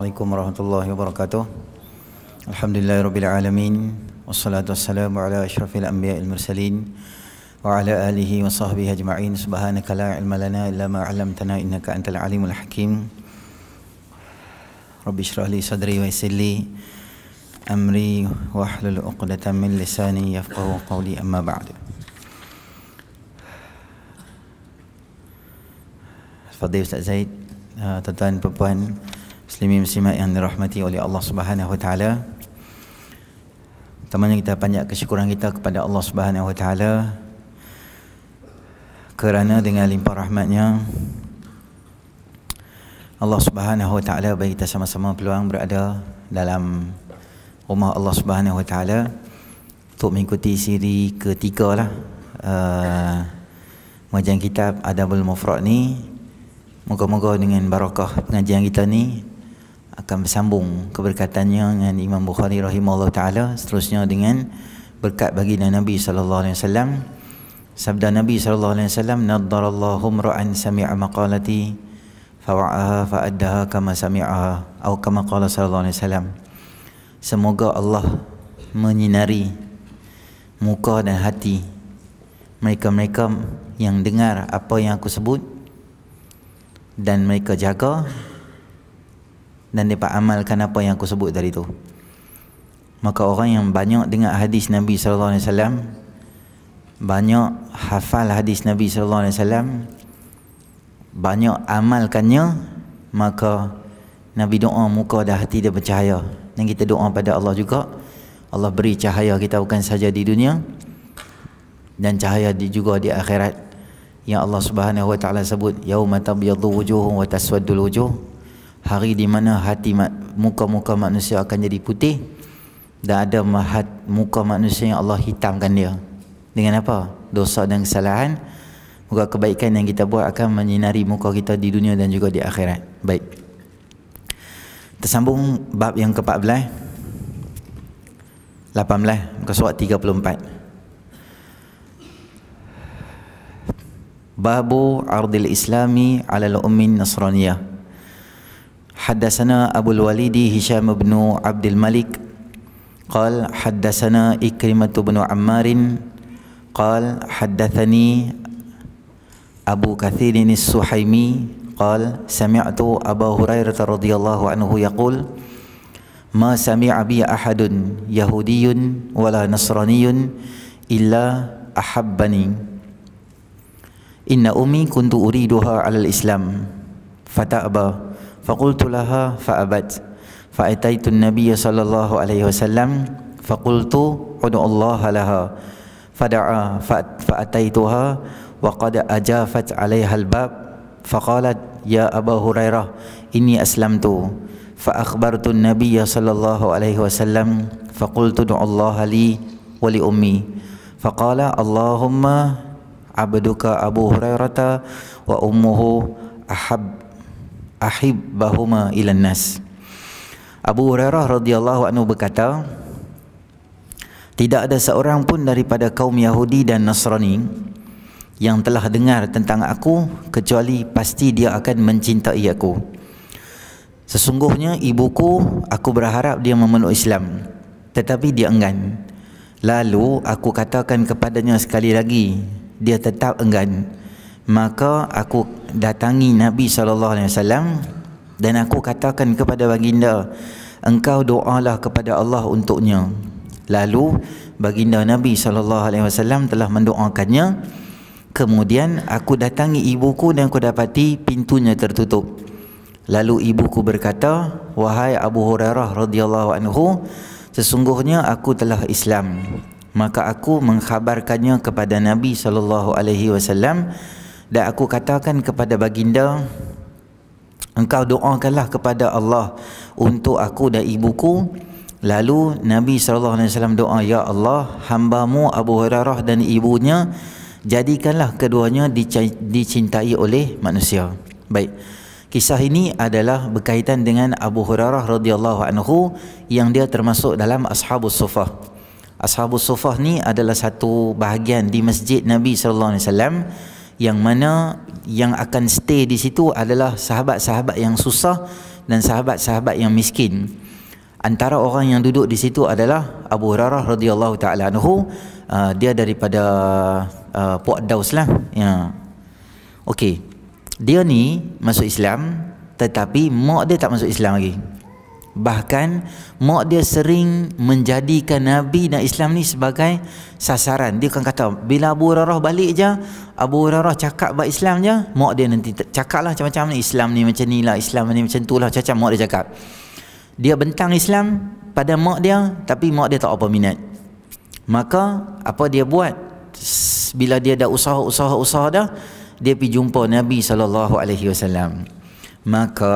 Assalamualaikum warahmatullahi wabarakatuh Alhamdulillahi alamin Wassalatu wassalamu ala ashrafil anbiya al mursalin Wa ala alihi wa sahbihi ajma'in Subhanaka la ilma lana illa ma'alamtana innaka antal alimul hakim Rabbi syrah li sadri wa isilli Amri wa ahlul uqdatan min lisani yafqahu qawli amma ba'du Fadil Ustaz Zaid Tuan-tuan, puan-puan Muslimin muslimat yang dirahmati oleh Allah Subhanahu wa taala. Pertamanya kita panjat kesyukuran kita kepada Allah Subhanahu wa taala kerana dengan limpah rahmatnya Allah Subhanahu wa taala bagi kita sama-sama peluang berada dalam rumah Allah Subhanahu wa taala untuk mengikuti siri ketiga lah uh, eh, majang kitab Adabul Mufrad ni moga-moga dengan barakah pengajian kita ni akan bersambung keberkatannya dengan Imam Bukhari rahimahullah taala seterusnya dengan berkat bagi Nabi sallallahu alaihi wasallam sabda Nabi sallallahu alaihi wasallam nadarallahu ra'an sami'a maqalati fa'aha fa'addaha kama sami'aha atau kama qala sallallahu alaihi wasallam semoga Allah menyinari muka dan hati mereka-mereka yang dengar apa yang aku sebut dan mereka jaga dan mereka amalkan apa yang aku sebut tadi tu maka orang yang banyak dengar hadis Nabi Sallallahu Alaihi Wasallam, banyak hafal hadis Nabi Sallallahu Alaihi Wasallam, banyak amalkannya maka Nabi doa muka dan hati dia bercahaya dan kita doa pada Allah juga Allah beri cahaya kita bukan saja di dunia dan cahaya di juga di akhirat yang Allah Subhanahu wa taala sebut yauma tabyadhu wujuhum wa taswaddu wujuhum hari di mana hati muka-muka manusia akan jadi putih dan ada mahat muka manusia yang Allah hitamkan dia dengan apa dosa dan kesalahan muka kebaikan yang kita buat akan menyinari muka kita di dunia dan juga di akhirat baik tersambung bab yang ke-14 18 muka surat 34 babu ardil islami ala al-ummin nasraniyah حدثنا أبو الوليد هشام بن عبد الملك قال حدثنا إكرمة بن عمار قال حدثني أبو كثير السحيمي قال سمعت أبا هريرة رضي الله عنه يقول ما سمع بي أحد يهودي ولا نصراني إلا أحبني إن أمي كنت أريدها على الإسلام فتأبى فقلت لها فأبت فأتيت النبي صلى الله عليه وسلم فقلت عدو الله لها فدعا فأتيتها وقد أجافت عليها الباب فقالت يا أبا هريرة إني أسلمت فأخبرت النبي صلى الله عليه وسلم فقلت ادع الله لي ولأمي فقال اللهم عبدك أبو هريرة وأمه أحب ahibbahuma ila nas Abu Hurairah radhiyallahu anhu berkata tidak ada seorang pun daripada kaum Yahudi dan Nasrani yang telah dengar tentang aku kecuali pasti dia akan mencintai aku sesungguhnya ibuku aku berharap dia memeluk Islam tetapi dia enggan lalu aku katakan kepadanya sekali lagi dia tetap enggan maka aku datangi Nabi sallallahu alaihi wasallam dan aku katakan kepada baginda engkau doalah kepada Allah untuknya lalu baginda Nabi sallallahu alaihi wasallam telah mendoakannya kemudian aku datangi ibuku dan aku dapati pintunya tertutup lalu ibuku berkata wahai Abu Hurairah radhiyallahu anhu sesungguhnya aku telah Islam maka aku mengkhabarkannya kepada Nabi sallallahu alaihi wasallam dan aku katakan kepada baginda Engkau doakanlah kepada Allah Untuk aku dan ibuku Lalu Nabi SAW doa Ya Allah hambamu Abu Hurairah dan ibunya Jadikanlah keduanya dicintai oleh manusia Baik Kisah ini adalah berkaitan dengan Abu Hurairah radhiyallahu anhu yang dia termasuk dalam Ashabus Sufah. Ashabus Sufah ni adalah satu bahagian di masjid Nabi sallallahu alaihi wasallam yang mana yang akan stay di situ adalah sahabat-sahabat yang susah dan sahabat-sahabat yang miskin. Antara orang yang duduk di situ adalah Abu Hurairah radhiyallahu taala anhu, ah, dia daripada uh, Puak Daus lah. Ya. Okey. Dia ni masuk Islam tetapi mak dia tak masuk Islam lagi. Bahkan mak dia sering menjadikan Nabi dan Islam ni sebagai sasaran. Dia akan kata bila Abu Hurairah balik je, Abu Hurairah cakap bahasa Islam je, mak dia nanti cakap lah macam-macam ni Islam ni macam ni lah, Islam ni macam tu lah, macam-macam mak dia cakap. Dia bentang Islam pada mak dia tapi mak dia tak apa minat. Maka apa dia buat? Bila dia dah usaha-usaha-usaha dah, dia pergi jumpa Nabi SAW. Maka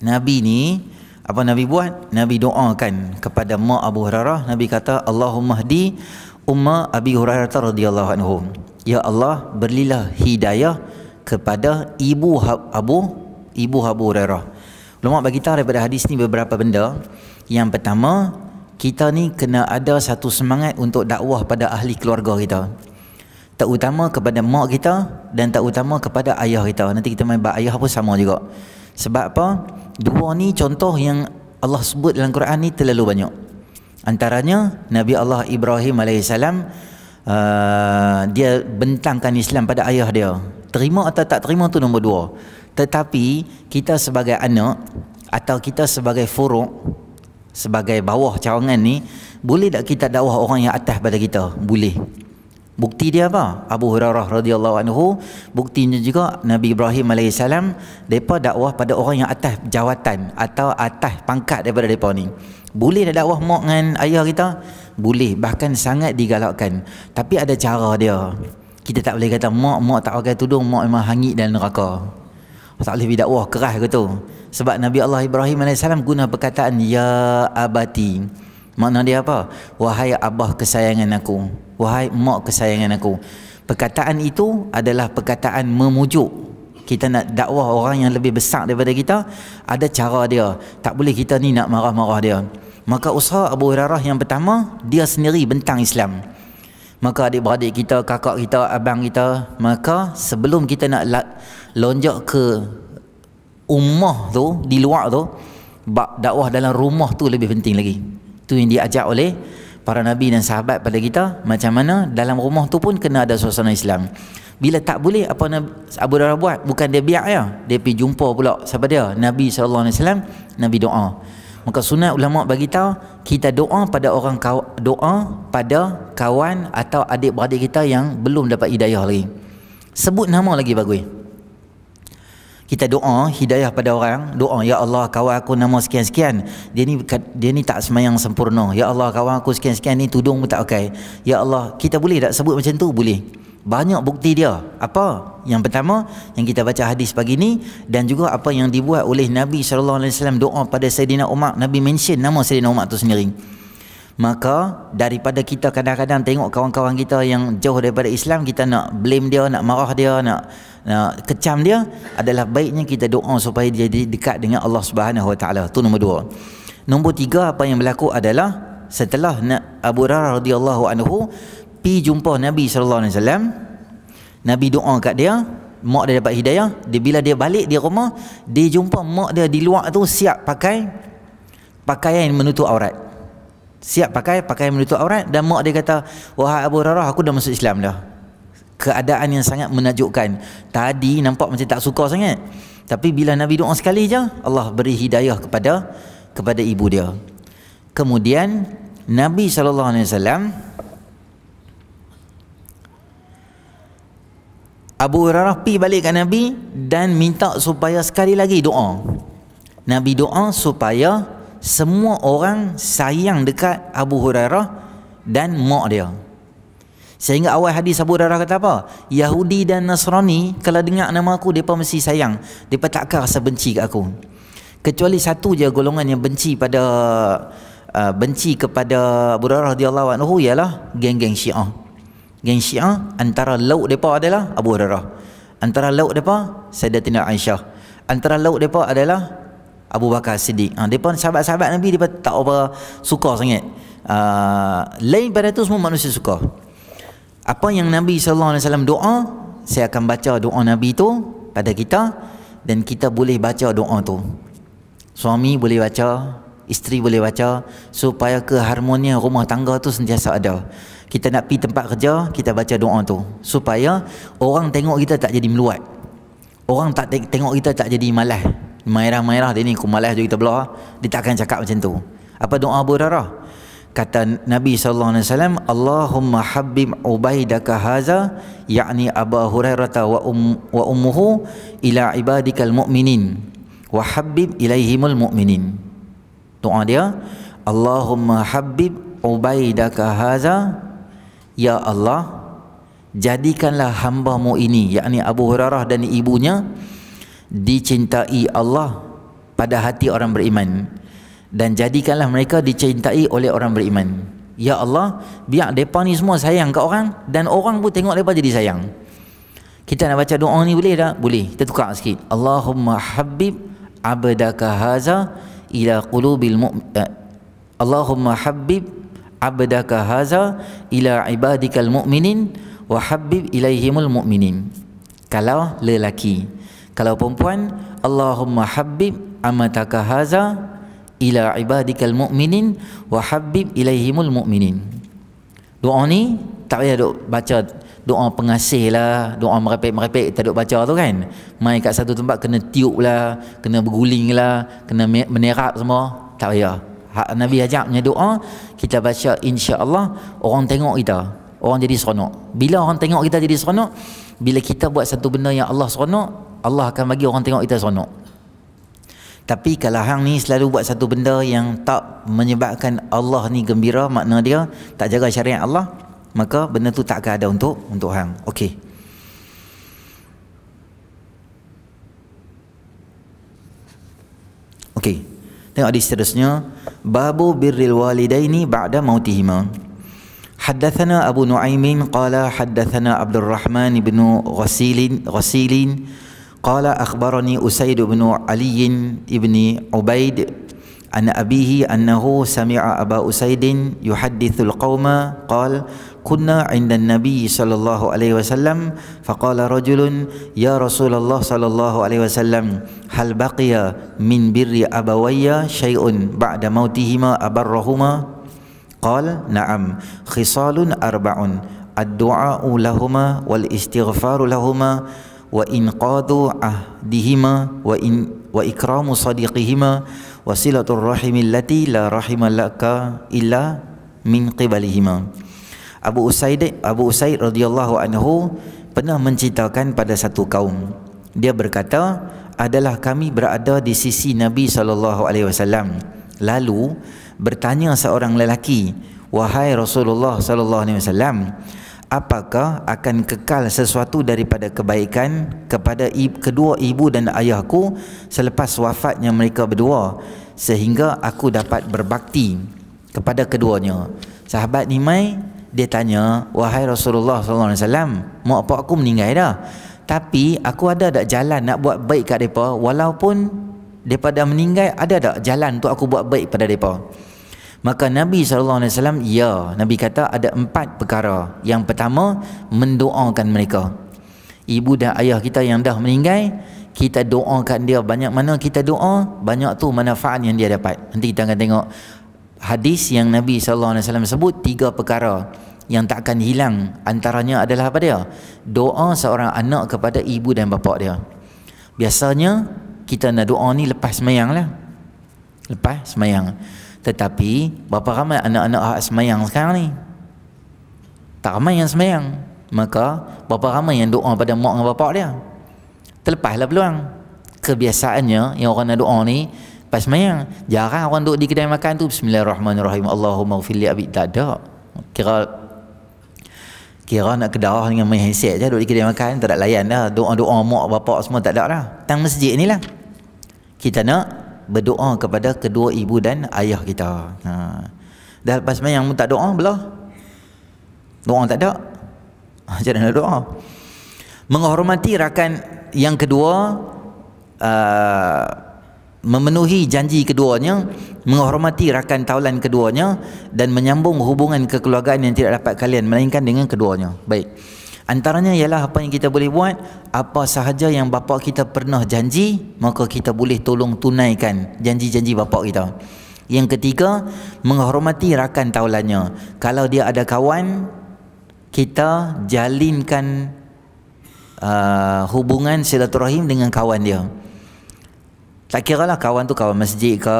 Nabi ni apa Nabi buat? Nabi doakan kepada mak Abu Hurairah. Nabi kata, "Allahumma hadi umma Abu Hurairah radhiyallahu anhu." Ya Allah, berilah hidayah kepada ibu Abu ibu Abu Hurairah. Ulama bagi kita daripada hadis ni beberapa benda. Yang pertama, kita ni kena ada satu semangat untuk dakwah pada ahli keluarga kita. Tak utama kepada mak kita dan tak utama kepada ayah kita. Nanti kita main bab ayah pun sama juga. Sebab apa? Dua ni contoh yang Allah sebut dalam Quran ni terlalu banyak. Antaranya Nabi Allah Ibrahim AS uh, dia bentangkan Islam pada ayah dia. Terima atau tak terima tu nombor dua. Tetapi kita sebagai anak atau kita sebagai furuk sebagai bawah cawangan ni boleh tak kita dakwah orang yang atas pada kita? Boleh. Bukti dia apa? Abu Hurairah radhiyallahu anhu, buktinya juga Nabi Ibrahim alaihi salam depa dakwah pada orang yang atas jawatan atau atas pangkat daripada depa ni. Boleh nak dakwah mak dengan ayah kita? Boleh, bahkan sangat digalakkan. Tapi ada cara dia. Kita tak boleh kata mak mak tak pakai tudung, mak memang hangit dan neraka. Tak boleh dakwah keras ke tu. Sebab Nabi Allah Ibrahim alaihi guna perkataan ya abati. Makna dia apa? Wahai abah kesayangan aku wahai mak kesayangan aku perkataan itu adalah perkataan memujuk kita nak dakwah orang yang lebih besar daripada kita ada cara dia tak boleh kita ni nak marah-marah dia maka usaha Abu Hurairah yang pertama dia sendiri bentang Islam maka adik-beradik kita kakak kita abang kita maka sebelum kita nak la- lonjak ke ummah tu di luar tu dakwah dalam rumah tu lebih penting lagi tu yang diajak oleh para nabi dan sahabat pada kita macam mana dalam rumah tu pun kena ada suasana Islam. Bila tak boleh apa nabi, Abu Darda buat? Bukan dia biar ya. Dia pergi jumpa pula siapa dia? Nabi sallallahu alaihi wasallam, nabi doa. Maka sunat ulama bagi tahu kita doa pada orang kaw- doa pada kawan atau adik-beradik kita yang belum dapat hidayah lagi. Sebut nama lagi bagus kita doa hidayah pada orang doa ya Allah kawal aku nama sekian-sekian dia ni dia ni tak semayang sempurna ya Allah kawal aku sekian-sekian ni tudung pun tak okey ya Allah kita boleh tak sebut macam tu boleh banyak bukti dia apa yang pertama yang kita baca hadis pagi ni dan juga apa yang dibuat oleh Nabi sallallahu alaihi wasallam doa pada Saidina Umar Nabi mention nama Saidina Umar tu sendiri maka daripada kita kadang-kadang tengok kawan-kawan kita yang jauh daripada Islam kita nak blame dia nak marah dia nak nak kecam dia adalah baiknya kita doa supaya dia jadi dekat dengan Allah Subhanahu Wa nombor dua nombor tiga apa yang berlaku adalah setelah Abu Hurairah radhiyallahu anhu pi jumpa Nabi sallallahu alaihi wasallam Nabi doa kat dia mak dia dapat hidayah dia bila dia balik di rumah dia jumpa mak dia di luar tu siap pakai pakaian yang menutup aurat siap pakai pakai menutup aurat dan mak dia kata wahai Abu Rarah aku dah masuk Islam dah keadaan yang sangat menajukkan tadi nampak macam tak suka sangat tapi bila Nabi doa sekali je Allah beri hidayah kepada kepada ibu dia kemudian Nabi SAW Abu Hurairah pi balik ke Nabi dan minta supaya sekali lagi doa. Nabi doa supaya semua orang sayang dekat Abu Hurairah dan mak dia. Sehingga awal hadis Abu Hurairah kata apa? Yahudi dan Nasrani kalau dengar nama aku depa mesti sayang, depa takkan rasa benci kat aku. Kecuali satu je golongan yang benci pada uh, benci kepada Abu Hurairah radhiyallahu anhu ialah geng-geng Syiah. Geng Syiah antara lauk depa adalah Abu Hurairah. Antara lauk depa Sayyidatina Aisyah. Antara lauk depa adalah Abu Bakar Siddiq ha, Mereka sahabat-sahabat Nabi Mereka tak apa suka sangat uh, Lain pada itu semua manusia suka Apa yang Nabi Alaihi Wasallam doa Saya akan baca doa Nabi itu Pada kita Dan kita boleh baca doa tu. Suami boleh baca Isteri boleh baca Supaya keharmonian rumah tangga tu sentiasa ada Kita nak pergi tempat kerja Kita baca doa tu Supaya orang tengok kita tak jadi meluat Orang tak tengok kita tak jadi malas Mairah-mairah dia ni Kumalai juga kita belah Dia tak cakap macam tu Apa doa Abu Darah? Kata Nabi SAW Allahumma habbim ubaidaka haza Ya'ni Abu Hurairah wa, um, wa ummuhu Ila ibadikal mu'minin Wa habbim ilaihimul mu'minin Doa dia Allahumma habbim ubaidaka haza Ya Allah Jadikanlah hambamu ini Ya'ni Abu Hurairah dan ibunya Ya dicintai Allah pada hati orang beriman dan jadikanlah mereka dicintai oleh orang beriman. Ya Allah, biar depa ni semua sayang kat orang dan orang pun tengok depa jadi sayang. Kita nak baca doa ni boleh tak? Boleh. Kita tukar sikit. Allahumma habib abdaka haza ila qulubil mu'min. Eh, Allahumma habib abdaka haza ila ibadikal mu'minin wa habib ilaihimul mu'minin. Kalau lelaki. Kalau perempuan, Allahumma habib amataka haza ila ibadikal mu'minin wa habib ilaihimul mu'minin. Doa ni tak payah duk baca doa pengasih lah, doa merepek-merepek tak duk baca tu kan. Mai kat satu tempat kena tiup lah, kena berguling lah, kena menerap semua. Tak payah. Hak Nabi ajak punya doa, kita baca insya-Allah orang tengok kita, orang jadi seronok. Bila orang tengok kita jadi seronok, bila kita buat satu benda yang Allah seronok, Allah akan bagi orang tengok kita seronok tapi kalau hang ni selalu buat satu benda yang tak menyebabkan Allah ni gembira makna dia tak jaga syariat Allah maka benda tu tak akan ada untuk untuk hang okey okey tengok di seterusnya babu birril walidaini ba'da mautihima حدثنا أبو نعيم قال حدثنا عبد الرحمن بن غسيل Ghasilin. قال أخبرني أسيد بن علي بن عبيد عن أبيه أنه سمع أبا أسيد يحدث القوم قال كنا عند النبي صلى الله عليه وسلم فقال رجل يا رسول الله صلى الله عليه وسلم هل بقي من بر أبوي شيء بعد موتهما أبرهما قال نعم خصال أربع الدعاء لهما والاستغفار لهما wa inqadu ahdihima wa in wa ikramu sadiqihima wa silatul rahim allati la rahimalaka illa min qibalihima Abu Usaid Abu Usaid radhiyallahu anhu pernah menceritakan pada satu kaum dia berkata adalah kami berada di sisi Nabi sallallahu alaihi wasallam lalu bertanya seorang lelaki wahai Rasulullah sallallahu alaihi wasallam apakah akan kekal sesuatu daripada kebaikan kepada kedua ibu dan ayahku selepas wafatnya mereka berdua sehingga aku dapat berbakti kepada keduanya sahabat Nimai dia tanya wahai Rasulullah sallallahu alaihi wasallam mak apa aku meninggal dah tapi aku ada dak jalan nak buat baik kat depa walaupun depa dah meninggal ada dak jalan untuk aku buat baik pada depa Maka Nabi SAW ya Nabi kata ada empat perkara Yang pertama mendoakan mereka Ibu dan ayah kita yang dah meninggal Kita doakan dia banyak mana kita doa Banyak tu manfaat yang dia dapat Nanti kita akan tengok Hadis yang Nabi SAW sebut tiga perkara yang tak akan hilang antaranya adalah apa dia? Doa seorang anak kepada ibu dan bapa dia. Biasanya kita nak doa ni lepas semayang lah. Lepas semayang. Tetapi Berapa ramai anak-anak hak semayang sekarang ni Tak ramai yang semayang Maka Berapa ramai yang doa pada mak dan bapak dia Terlepaslah peluang Kebiasaannya Yang orang nak doa ni Pas semayang Jarang orang duduk di kedai makan tu Bismillahirrahmanirrahim Allahumma ufili abid Tak ada Kira Kira nak kedarah dengan main headset je Duduk di makan Tak ada layan dah Doa-doa mak bapak semua tak ada lah Tang masjid ni lah Kita nak berdoa kepada kedua ibu dan ayah kita. Ha. Dah lepas semayang tak doa belah. Doa tak ada. Macam mana doa? Menghormati rakan yang kedua uh, memenuhi janji keduanya menghormati rakan taulan keduanya dan menyambung hubungan kekeluargaan yang tidak dapat kalian melainkan dengan keduanya. Baik. Antaranya ialah apa yang kita boleh buat Apa sahaja yang bapa kita pernah janji Maka kita boleh tolong tunaikan janji-janji bapa kita Yang ketiga Menghormati rakan taulannya Kalau dia ada kawan Kita jalinkan uh, hubungan silaturahim dengan kawan dia tak kira lah kawan tu kawan masjid ke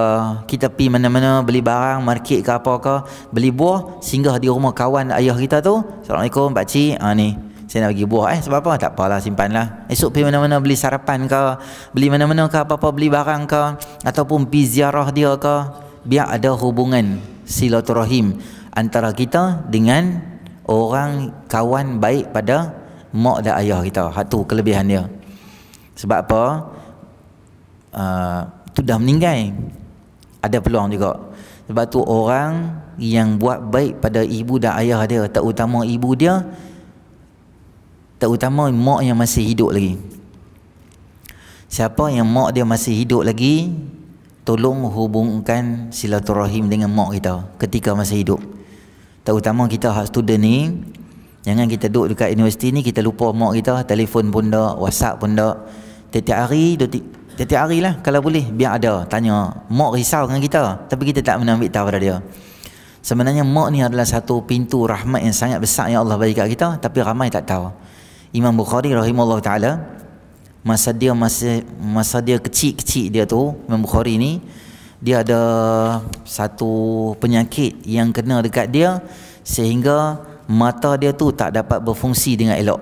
Kita pi mana-mana beli barang Market ke apa ke Beli buah Singgah di rumah kawan ayah kita tu Assalamualaikum pakcik ha, ah, ni saya nak bagi buah eh sebab apa tak apalah simpanlah esok pergi mana-mana beli sarapan ke beli mana-mana ke apa-apa beli barang ke ataupun pergi ziarah dia ke biar ada hubungan silaturahim antara kita dengan orang kawan baik pada mak dan ayah kita hak tu kelebihan dia sebab apa uh, dah meninggal ada peluang juga sebab tu orang yang buat baik pada ibu dan ayah dia terutama ibu dia Terutama mak yang masih hidup lagi Siapa yang mak dia masih hidup lagi Tolong hubungkan silaturahim dengan mak kita Ketika masih hidup Terutama kita hak student ni Jangan kita duduk dekat universiti ni Kita lupa mak kita Telefon pun tak Whatsapp pun tak Tiap-tiap hari Tiap-tiap hari lah Kalau boleh Biar ada Tanya Mak risau dengan kita Tapi kita tak menambil tahu pada dia Sebenarnya mak ni adalah satu pintu rahmat yang sangat besar yang Allah bagi kat kita Tapi ramai tak tahu Imam Bukhari rahimahullah ta'ala masa dia masa masa dia kecil-kecil dia tu Imam Bukhari ni dia ada satu penyakit yang kena dekat dia sehingga mata dia tu tak dapat berfungsi dengan elok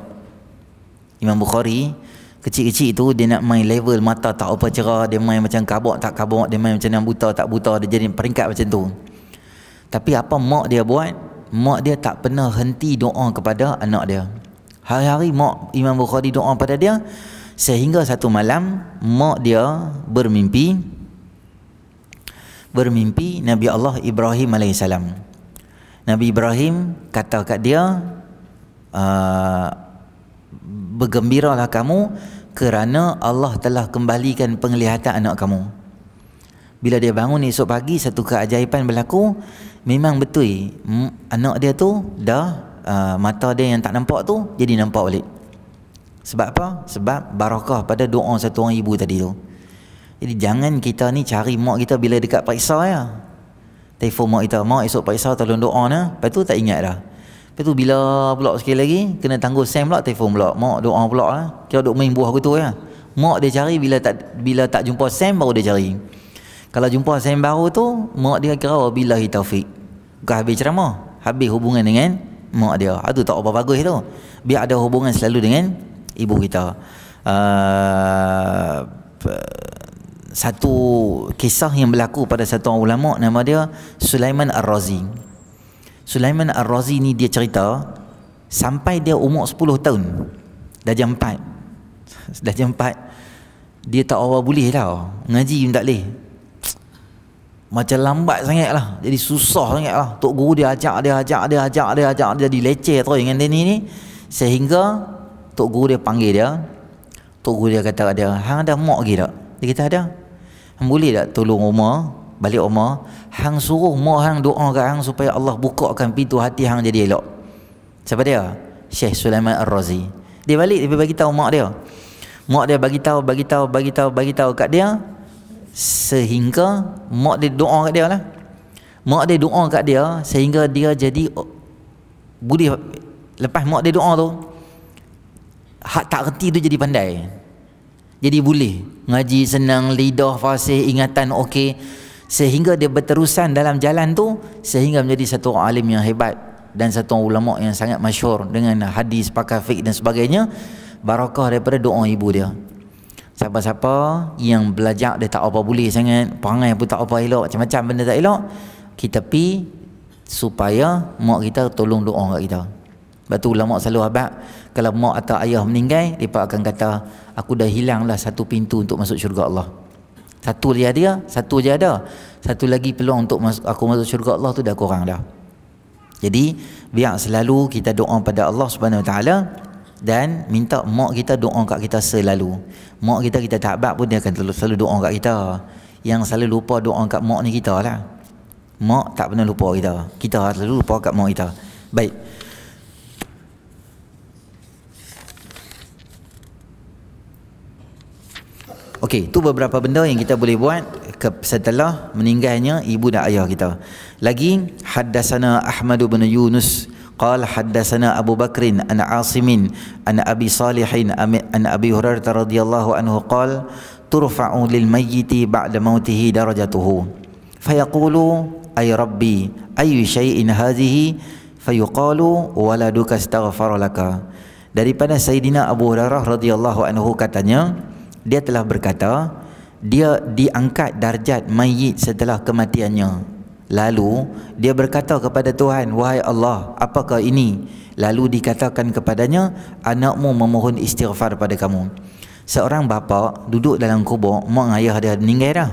Imam Bukhari kecil-kecil tu dia nak main level mata tak apa cerah dia main macam kabok tak kabok dia main macam yang buta tak buta dia jadi peringkat macam tu tapi apa mak dia buat mak dia tak pernah henti doa kepada anak dia Hari-hari mak Imam Bukhari doa pada dia Sehingga satu malam Mak dia bermimpi Bermimpi Nabi Allah Ibrahim AS Nabi Ibrahim kata kat dia ah, Bergembiralah kamu Kerana Allah telah kembalikan penglihatan anak kamu Bila dia bangun esok pagi Satu keajaiban berlaku Memang betul Anak dia tu dah Uh, mata dia yang tak nampak tu jadi nampak balik. Sebab apa? Sebab barakah pada doa satu orang ibu tadi tu. Jadi jangan kita ni cari mak kita bila dekat periksa ya. Telefon mak kita, mak esok periksa tolong doa na, Lepas tu tak ingat dah. Lepas tu bila pula sekali lagi kena tangguh sem pula telefon pula. Mak doa pula lah. Kita duk main buah aku ya. Mak dia cari bila tak bila tak jumpa sem baru dia cari. Kalau jumpa sem baru tu mak dia kira bila hitafik. Bukan habis ceramah, habis hubungan dengan mak dia itu tak apa bagus tu biar ada hubungan selalu dengan ibu kita uh, satu kisah yang berlaku pada satu ulama nama dia Sulaiman Ar-Razi Sulaiman Ar-Razi ni dia cerita sampai dia umur 10 tahun dah jam 4 dah jam 4 dia tak awal boleh tau lah. ngaji pun tak boleh macam lambat sangat lah jadi susah sangat lah Tok Guru dia ajak dia ajak dia ajak dia ajak dia jadi leceh tu dengan dia ni, ni sehingga Tok Guru dia panggil dia Tok Guru dia kata ada Hang ada mak lagi tak? dia kata ada Hang boleh tak tolong rumah balik rumah Hang suruh mak Hang doa ke Hang supaya Allah bukakan pintu hati Hang jadi elok siapa dia? Syekh Sulaiman Ar-Razi dia balik dia bagi tahu mak dia mak dia bagi tahu bagi tahu bagi tahu bagi tahu kat dia sehingga mak dia doa kat dia lah mak dia doa kat dia sehingga dia jadi budi lepas mak dia doa tu hak tak reti tu jadi pandai jadi boleh ngaji senang lidah fasih ingatan okey sehingga dia berterusan dalam jalan tu sehingga menjadi satu alim yang hebat dan satu ulama yang sangat masyur dengan hadis pakar fik dan sebagainya barakah daripada doa ibu dia siapa-siapa yang belajar dia tak apa boleh sangat perangai pun tak apa elok macam-macam benda tak elok kita pi supaya mak kita tolong doa kat kita sebab tu ulama selalu habaq kalau mak atau ayah meninggal depa akan kata aku dah hilanglah satu pintu untuk masuk syurga Allah satu dia dia satu je ada satu lagi peluang untuk aku masuk syurga Allah tu dah kurang dah jadi biar selalu kita doa pada Allah Subhanahu Wa Taala dan minta mak kita doa kat kita selalu. Mak kita kita tak bab pun dia akan selalu, selalu doa kat kita. Yang selalu lupa doa kat mak ni kita lah. Mak tak pernah lupa kita. Kita selalu lupa kat mak kita. Baik. Okey, tu beberapa benda yang kita boleh buat setelah meninggalnya ibu dan ayah kita. Lagi hadasana Ahmad bin Yunus قال حدثنا أبو بكر عن عاصم عن أبي صالح عن أبي هريرة رضي الله عنه قال ترفع للميت بعد موته درجته فيقول أي ربي أي شيء هذه فيقال ولدك استغفر لك daripada Sayyidina Abu Hurairah radhiyallahu anhu katanya dia telah berkata dia diangkat darjat mayit setelah kematiannya Lalu dia berkata kepada Tuhan, "Wahai Allah, apakah ini?" Lalu dikatakan kepadanya, "Anakmu memohon istighfar pada kamu." Seorang bapa duduk dalam kubur, mak ayah dia meninggal dah.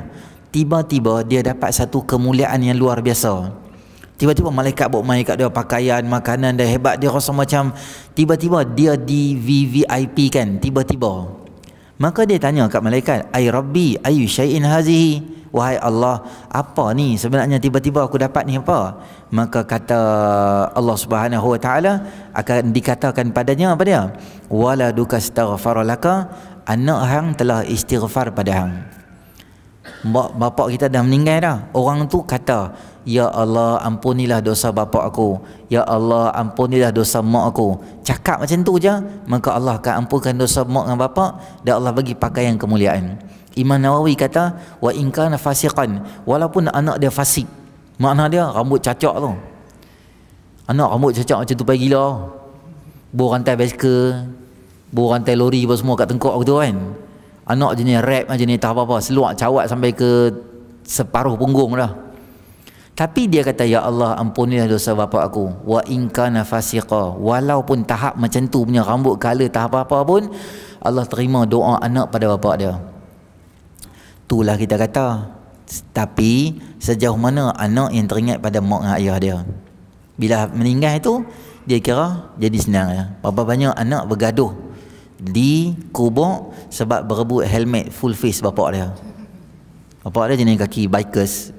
Tiba-tiba dia dapat satu kemuliaan yang luar biasa. Tiba-tiba malaikat bawa main kat dia pakaian, makanan dah hebat dia rasa macam tiba-tiba dia di VVIP kan, tiba-tiba. Maka dia tanya kat malaikat, "Ai Rabbi, ayu syai'in hazihi?" Wahai Allah, apa ni sebenarnya tiba-tiba aku dapat ni apa? Maka kata Allah Subhanahu Wa Taala akan dikatakan padanya apa dia? Waladuka astaghfar laka, anak hang telah istighfar pada hang. Bapak kita dah meninggal dah. Orang tu kata, Ya Allah ampunilah dosa bapa aku Ya Allah ampunilah dosa mak aku Cakap macam tu je Maka Allah akan ampunkan dosa mak dan bapa Dan Allah bagi pakaian kemuliaan Imam Nawawi kata Wa inkana fasiqan Walaupun anak dia fasik Makna dia rambut cacak tu Anak rambut cacak macam tu payah gila Buah rantai basikal Buah rantai lori apa semua kat tengkok tu kan Anak jenis rap macam ni tak apa-apa Seluak cawat sampai ke separuh punggung dah tapi dia kata ya Allah ampunilah dosa bapa aku wa in kana fasiqa walaupun tahap macam tu punya rambut kala tahap apa-apa pun Allah terima doa anak pada bapa dia. Itulah kita kata. Tapi sejauh mana anak yang teringat pada mak dan ayah dia. Bila meninggal itu dia kira jadi senang ya. Bapa banyak anak bergaduh di kubur sebab berebut helmet full face bapa dia. Bapa dia jenis kaki bikers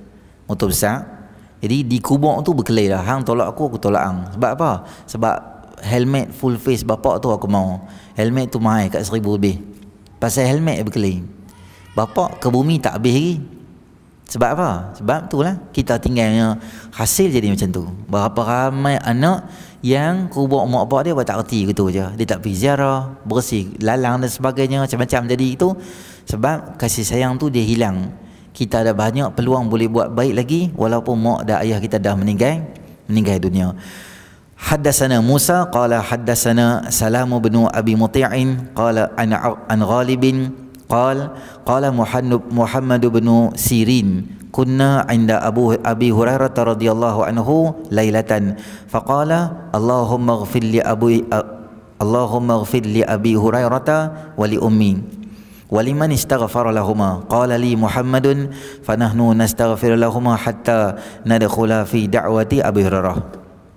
motor besar jadi di kubur tu berkelir lah Hang tolak aku, aku tolak hang Sebab apa? Sebab helmet full face bapak tu aku mau Helmet tu mahal kat seribu lebih Pasal helmet berkelir Bapak ke bumi tak habis lagi Sebab apa? Sebab tu lah Kita tinggalnya hasil jadi macam tu Berapa ramai anak yang kubur mak bapak dia buat tak reti gitu je Dia tak pergi ziarah, bersih lalang dan sebagainya Macam-macam jadi itu Sebab kasih sayang tu dia hilang kita ada banyak peluang boleh buat baik lagi walaupun mak dan ayah kita dah meninggal meninggal dunia Haddasana Musa qala haddasana Salam bin Abi Muti'in qala an an Ghalib qala qala Muhannab Muhammad bin Sirin kunna inda Abu Abi Hurairah radhiyallahu anhu lailatan faqala Allahumma ighfir li Abi Allahumma ighfir li Abi Hurairah wa li ummi waliman istaghfar lahum qala li muhammadun fa nahnu nastaghfir lahum hatta nadkhula fi da'wati abi hurairah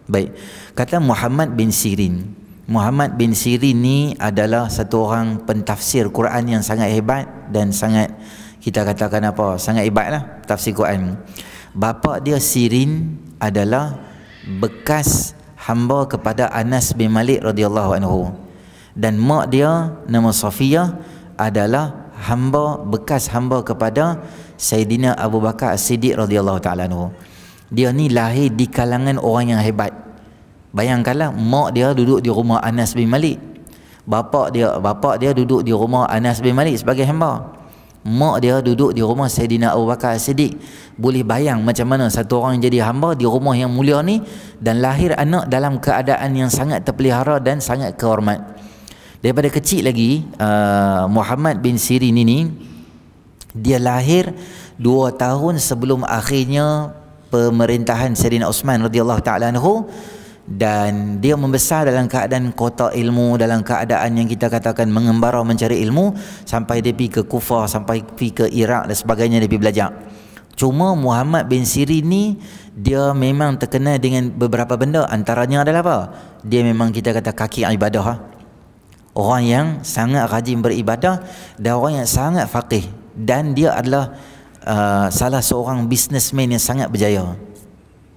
baik kata muhammad bin sirin Muhammad bin Sirin ni adalah satu orang pentafsir Quran yang sangat hebat dan sangat kita katakan apa sangat hebat lah tafsir Quran bapa dia Sirin adalah bekas hamba kepada Anas bin Malik radhiyallahu anhu dan mak dia nama Safiyah adalah hamba bekas hamba kepada Sayyidina Abu Bakar As-Siddiq radhiyallahu taala anhu. Dia ni lahir di kalangan orang yang hebat. Bayangkanlah mak dia duduk di rumah Anas bin Malik. Bapa dia bapa dia duduk di rumah Anas bin Malik sebagai hamba. Mak dia duduk di rumah Sayyidina Abu Bakar As-Siddiq. Boleh bayang macam mana satu orang yang jadi hamba di rumah yang mulia ni dan lahir anak dalam keadaan yang sangat terpelihara dan sangat kehormat daripada kecil lagi uh, Muhammad bin Sirin ini dia lahir dua tahun sebelum akhirnya pemerintahan Sayyidina Osman radhiyallahu taala anhu dan dia membesar dalam keadaan kota ilmu dalam keadaan yang kita katakan mengembara mencari ilmu sampai dia pergi ke Kufah sampai pergi ke Iraq dan sebagainya dia pergi belajar cuma Muhammad bin Sirin ni dia memang terkenal dengan beberapa benda antaranya adalah apa dia memang kita kata kaki ibadah ha orang yang sangat rajin beribadah dan orang yang sangat faqih dan dia adalah uh, salah seorang businessman yang sangat berjaya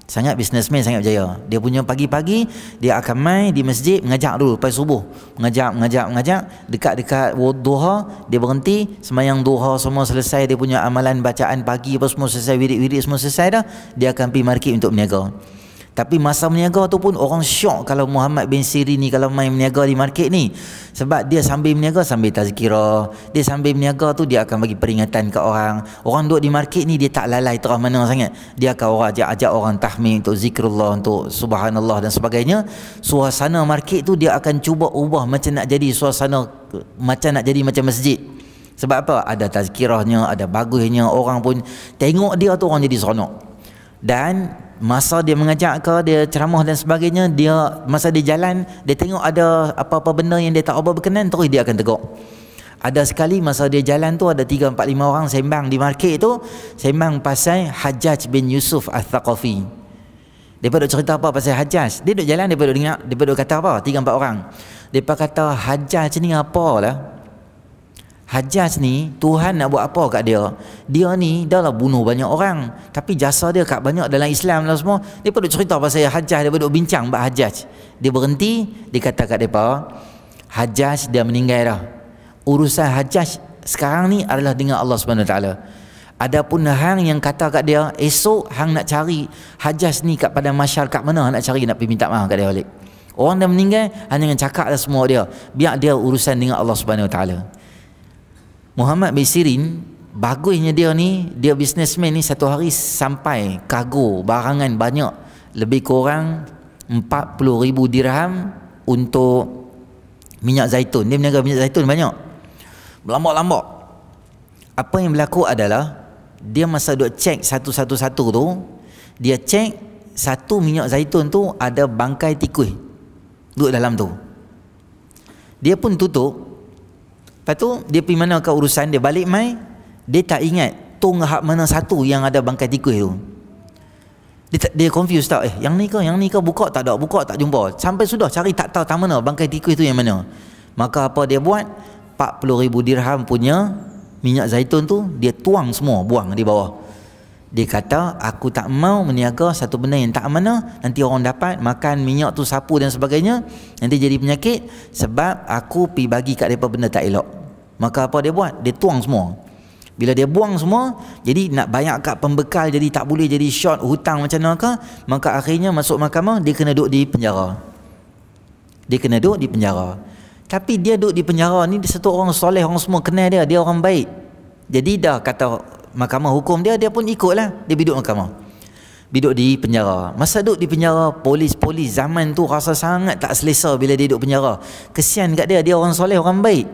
sangat businessman sangat berjaya dia punya pagi-pagi dia akan mai di masjid mengajak dulu pagi subuh mengajak mengajak mengajak dekat-dekat duha dia berhenti semayang duha semua selesai dia punya amalan bacaan pagi apa semua selesai wirid-wirid semua selesai dah dia akan pergi market untuk berniaga tapi masa meniaga tu pun orang syok kalau Muhammad bin Sirin ni kalau main meniaga di market ni. Sebab dia sambil meniaga sambil tazkirah. Dia sambil meniaga tu dia akan bagi peringatan ke orang. Orang duduk di market ni dia tak lalai terah mana sangat. Dia akan orang ajak, ajak orang tahmin untuk zikrullah, untuk subhanallah dan sebagainya. Suasana market tu dia akan cuba ubah macam nak jadi suasana macam nak jadi macam masjid. Sebab apa? Ada tazkirahnya, ada bagusnya. Orang pun tengok dia tu orang jadi seronok. Dan masa dia mengajak ke dia ceramah dan sebagainya dia masa dia jalan dia tengok ada apa-apa benda yang dia tak apa berkenan terus dia akan tegur ada sekali masa dia jalan tu ada 3 4 5 orang sembang di market tu sembang pasal Hajjaj bin Yusuf Al-Thaqafi depa duk cerita apa pasal Hajjaj dia duk jalan depa duk dengar depa duk kata apa 3 4 orang depa kata Hajjaj ni apa lah Hajjaj ni Tuhan nak buat apa kat dia Dia ni dah lah bunuh banyak orang Tapi jasa dia kat banyak dalam Islam lah semua Dia pun cerita pasal Hajjaj Dia pun bincang buat Hajjaj Dia berhenti Dia kata kat mereka Hajjaj dia meninggal dah Urusan Hajjaj sekarang ni adalah dengan Allah SWT ada pun hang yang kata kat dia esok hang nak cari hajas ni kat pada masyarakat mana nak cari nak pergi minta maaf kat dia balik orang dah meninggal hanya dengan cakap lah semua dia biar dia urusan dengan Allah Subhanahu Wa Muhammad bin Sirin bagusnya dia ni dia businessman ni satu hari sampai kago barangan banyak lebih kurang ribu dirham untuk minyak zaitun dia berniaga minyak zaitun banyak berlambak-lambak apa yang berlaku adalah dia masa duk cek satu-satu-satu tu dia cek satu minyak zaitun tu ada bangkai tikus duduk dalam tu dia pun tutup Lepas tu dia pergi mana ke urusan dia balik mai dia tak ingat tong hak mana satu yang ada bangkai tikus tu. Dia tak, dia confuse tak eh yang ni ke yang ni ke buka tak ada buka tak jumpa. Sampai sudah cari tak tahu tak mana bangkai tikus tu yang mana. Maka apa dia buat? ribu dirham punya minyak zaitun tu dia tuang semua buang di bawah dia kata aku tak mau meniaga satu benda yang tak amanah. nanti orang dapat makan minyak tu sapu dan sebagainya nanti jadi penyakit sebab aku pi bagi kat depa benda tak elok maka apa dia buat dia tuang semua bila dia buang semua jadi nak banyak kat pembekal jadi tak boleh jadi short hutang macam mana ke maka akhirnya masuk mahkamah dia kena duduk di penjara dia kena duduk di penjara tapi dia duduk di penjara ni dia satu orang soleh orang semua kenal dia dia orang baik jadi dah kata mahkamah hukum dia dia pun ikut lah dia biduk mahkamah biduk di penjara masa duduk di penjara polis-polis zaman tu rasa sangat tak selesa bila dia duduk penjara kesian kat dia dia orang soleh orang baik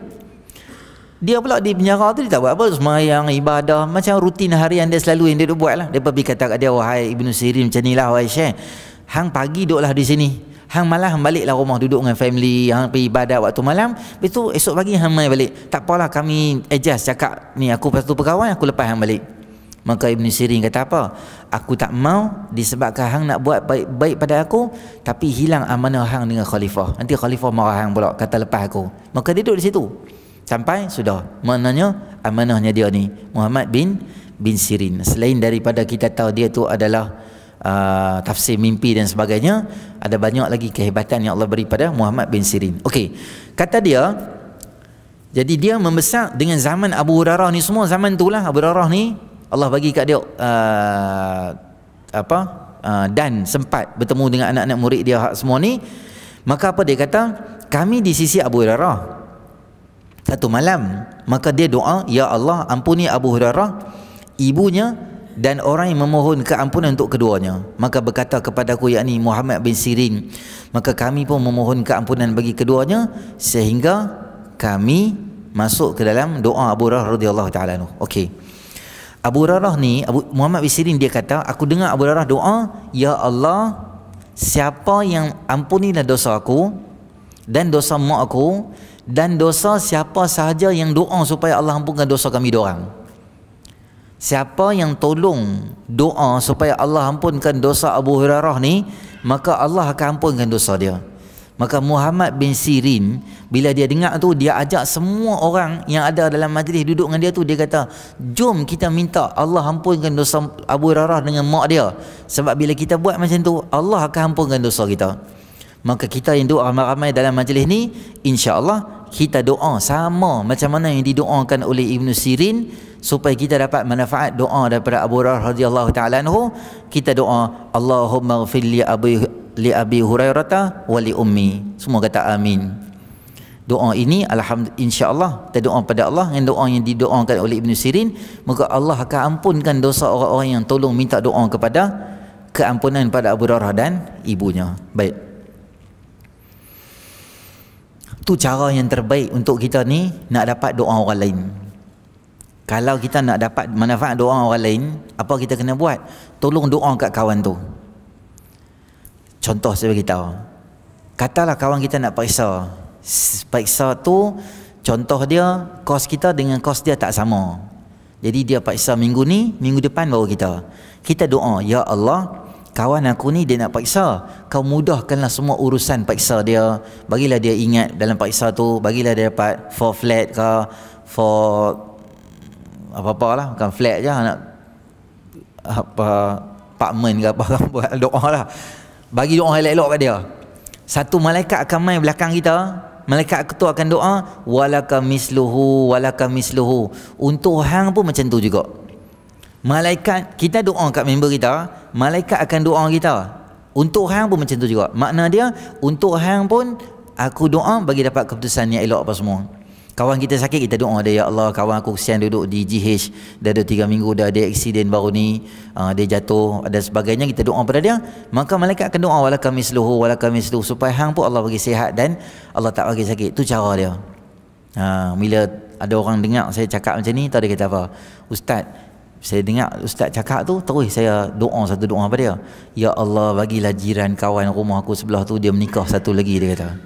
dia pula di penjara tu dia tak buat apa semayang ibadah macam rutin harian dia selalu yang dia duduk buat lah dia pergi kata kat dia wahai ibnu sirin macam ni lah, wahai syekh hang pagi duduk lah di sini hang malah hang baliklah rumah duduk dengan family hang pergi ibadat waktu malam lepas tu esok pagi hang mai balik tak apalah kami adjust cakap ni aku tu pegawai aku lepas hang balik maka Ibn Sirin kata apa aku tak mau disebabkan hang nak buat baik, baik pada aku tapi hilang amanah hang dengan khalifah nanti khalifah marah hang pula kata lepas aku maka dia duduk di situ sampai sudah maknanya amanahnya dia ni Muhammad bin bin Sirin selain daripada kita tahu dia tu adalah uh, tafsir mimpi dan sebagainya ada banyak lagi kehebatan yang Allah beri pada Muhammad bin Sirin okey kata dia jadi dia membesar dengan zaman Abu Hurairah ni semua zaman itulah Abu Hurairah ni Allah bagi kat dia uh, apa uh, dan sempat bertemu dengan anak-anak murid dia hak semua ni maka apa dia kata kami di sisi Abu Hurairah satu malam maka dia doa ya Allah ampuni Abu Hurairah ibunya dan orang yang memohon keampunan untuk keduanya maka berkata kepadaku yakni Muhammad bin Sirin maka kami pun memohon keampunan bagi keduanya sehingga kami masuk ke dalam doa Abu Rah radhiyallahu taala anhu okey Abu Rarah ni Abu Muhammad bin Sirin dia kata aku dengar Abu Rarah doa ya Allah siapa yang ampunilah dosa aku dan dosa mak aku dan dosa siapa sahaja yang doa supaya Allah ampunkan dosa kami dua orang Siapa yang tolong doa supaya Allah ampunkan dosa Abu Hurairah ni, maka Allah akan ampunkan dosa dia. Maka Muhammad bin Sirin bila dia dengar tu dia ajak semua orang yang ada dalam majlis duduk dengan dia tu dia kata, "Jom kita minta Allah ampunkan dosa Abu Hurairah dengan mak dia sebab bila kita buat macam tu Allah akan ampunkan dosa kita." maka kita yang doa ramai-ramai dalam majlis ni insyaallah kita doa sama macam mana yang didoakan oleh Ibnu Sirin supaya kita dapat manfaat doa daripada Abu Hurairah radhiyallahu taala anhu kita doa Allahumma ighfir li abi li abi hurairata wa li ummi semua kata amin doa ini alhamdulillah insyaallah kita doa pada Allah yang doa yang didoakan oleh Ibnu Sirin maka Allah akan ampunkan dosa orang-orang yang tolong minta doa kepada keampunan pada Abu Hurairah dan ibunya baik itu cara yang terbaik untuk kita ni nak dapat doa orang lain. Kalau kita nak dapat manfaat doa orang lain, apa kita kena buat? Tolong doa kat kawan tu. Contoh saya beritahu. Katalah kawan kita nak periksa. Periksa tu, contoh dia, kos kita dengan kos dia tak sama. Jadi dia periksa minggu ni, minggu depan baru kita. Kita doa, Ya Allah, kawan aku ni dia nak paksa kau mudahkanlah semua urusan paksa dia bagilah dia ingat dalam paksa tu bagilah dia dapat for flat ke for apa-apa lah bukan flat je nak apa apartment ke apa kan buat doa lah bagi doa elok-elok kat dia satu malaikat akan main belakang kita malaikat ketua akan doa walaka misluhu walaka misluhu untuk hang pun macam tu juga Malaikat kita doa kat member kita, malaikat akan doa kita. Untuk hang pun macam tu juga. Makna dia untuk hang pun aku doa bagi dapat keputusan yang elok apa semua. Kawan kita sakit kita doa dia ya Allah kawan aku kesian duduk di GH dah ada tiga minggu dah ada aksiden baru ni uh, dia jatuh dan sebagainya kita doa pada dia maka malaikat akan doa wala kami seluhu wala kami seluhu supaya hang pun Allah bagi sihat dan Allah tak bagi sakit tu cara dia. Ha, uh, bila ada orang dengar saya cakap macam ni tak ada kata apa. Ustaz saya dengar ustaz cakap tu terus saya doa satu doa pada dia ya Allah bagilah jiran kawan rumah aku sebelah tu dia menikah satu lagi dia kata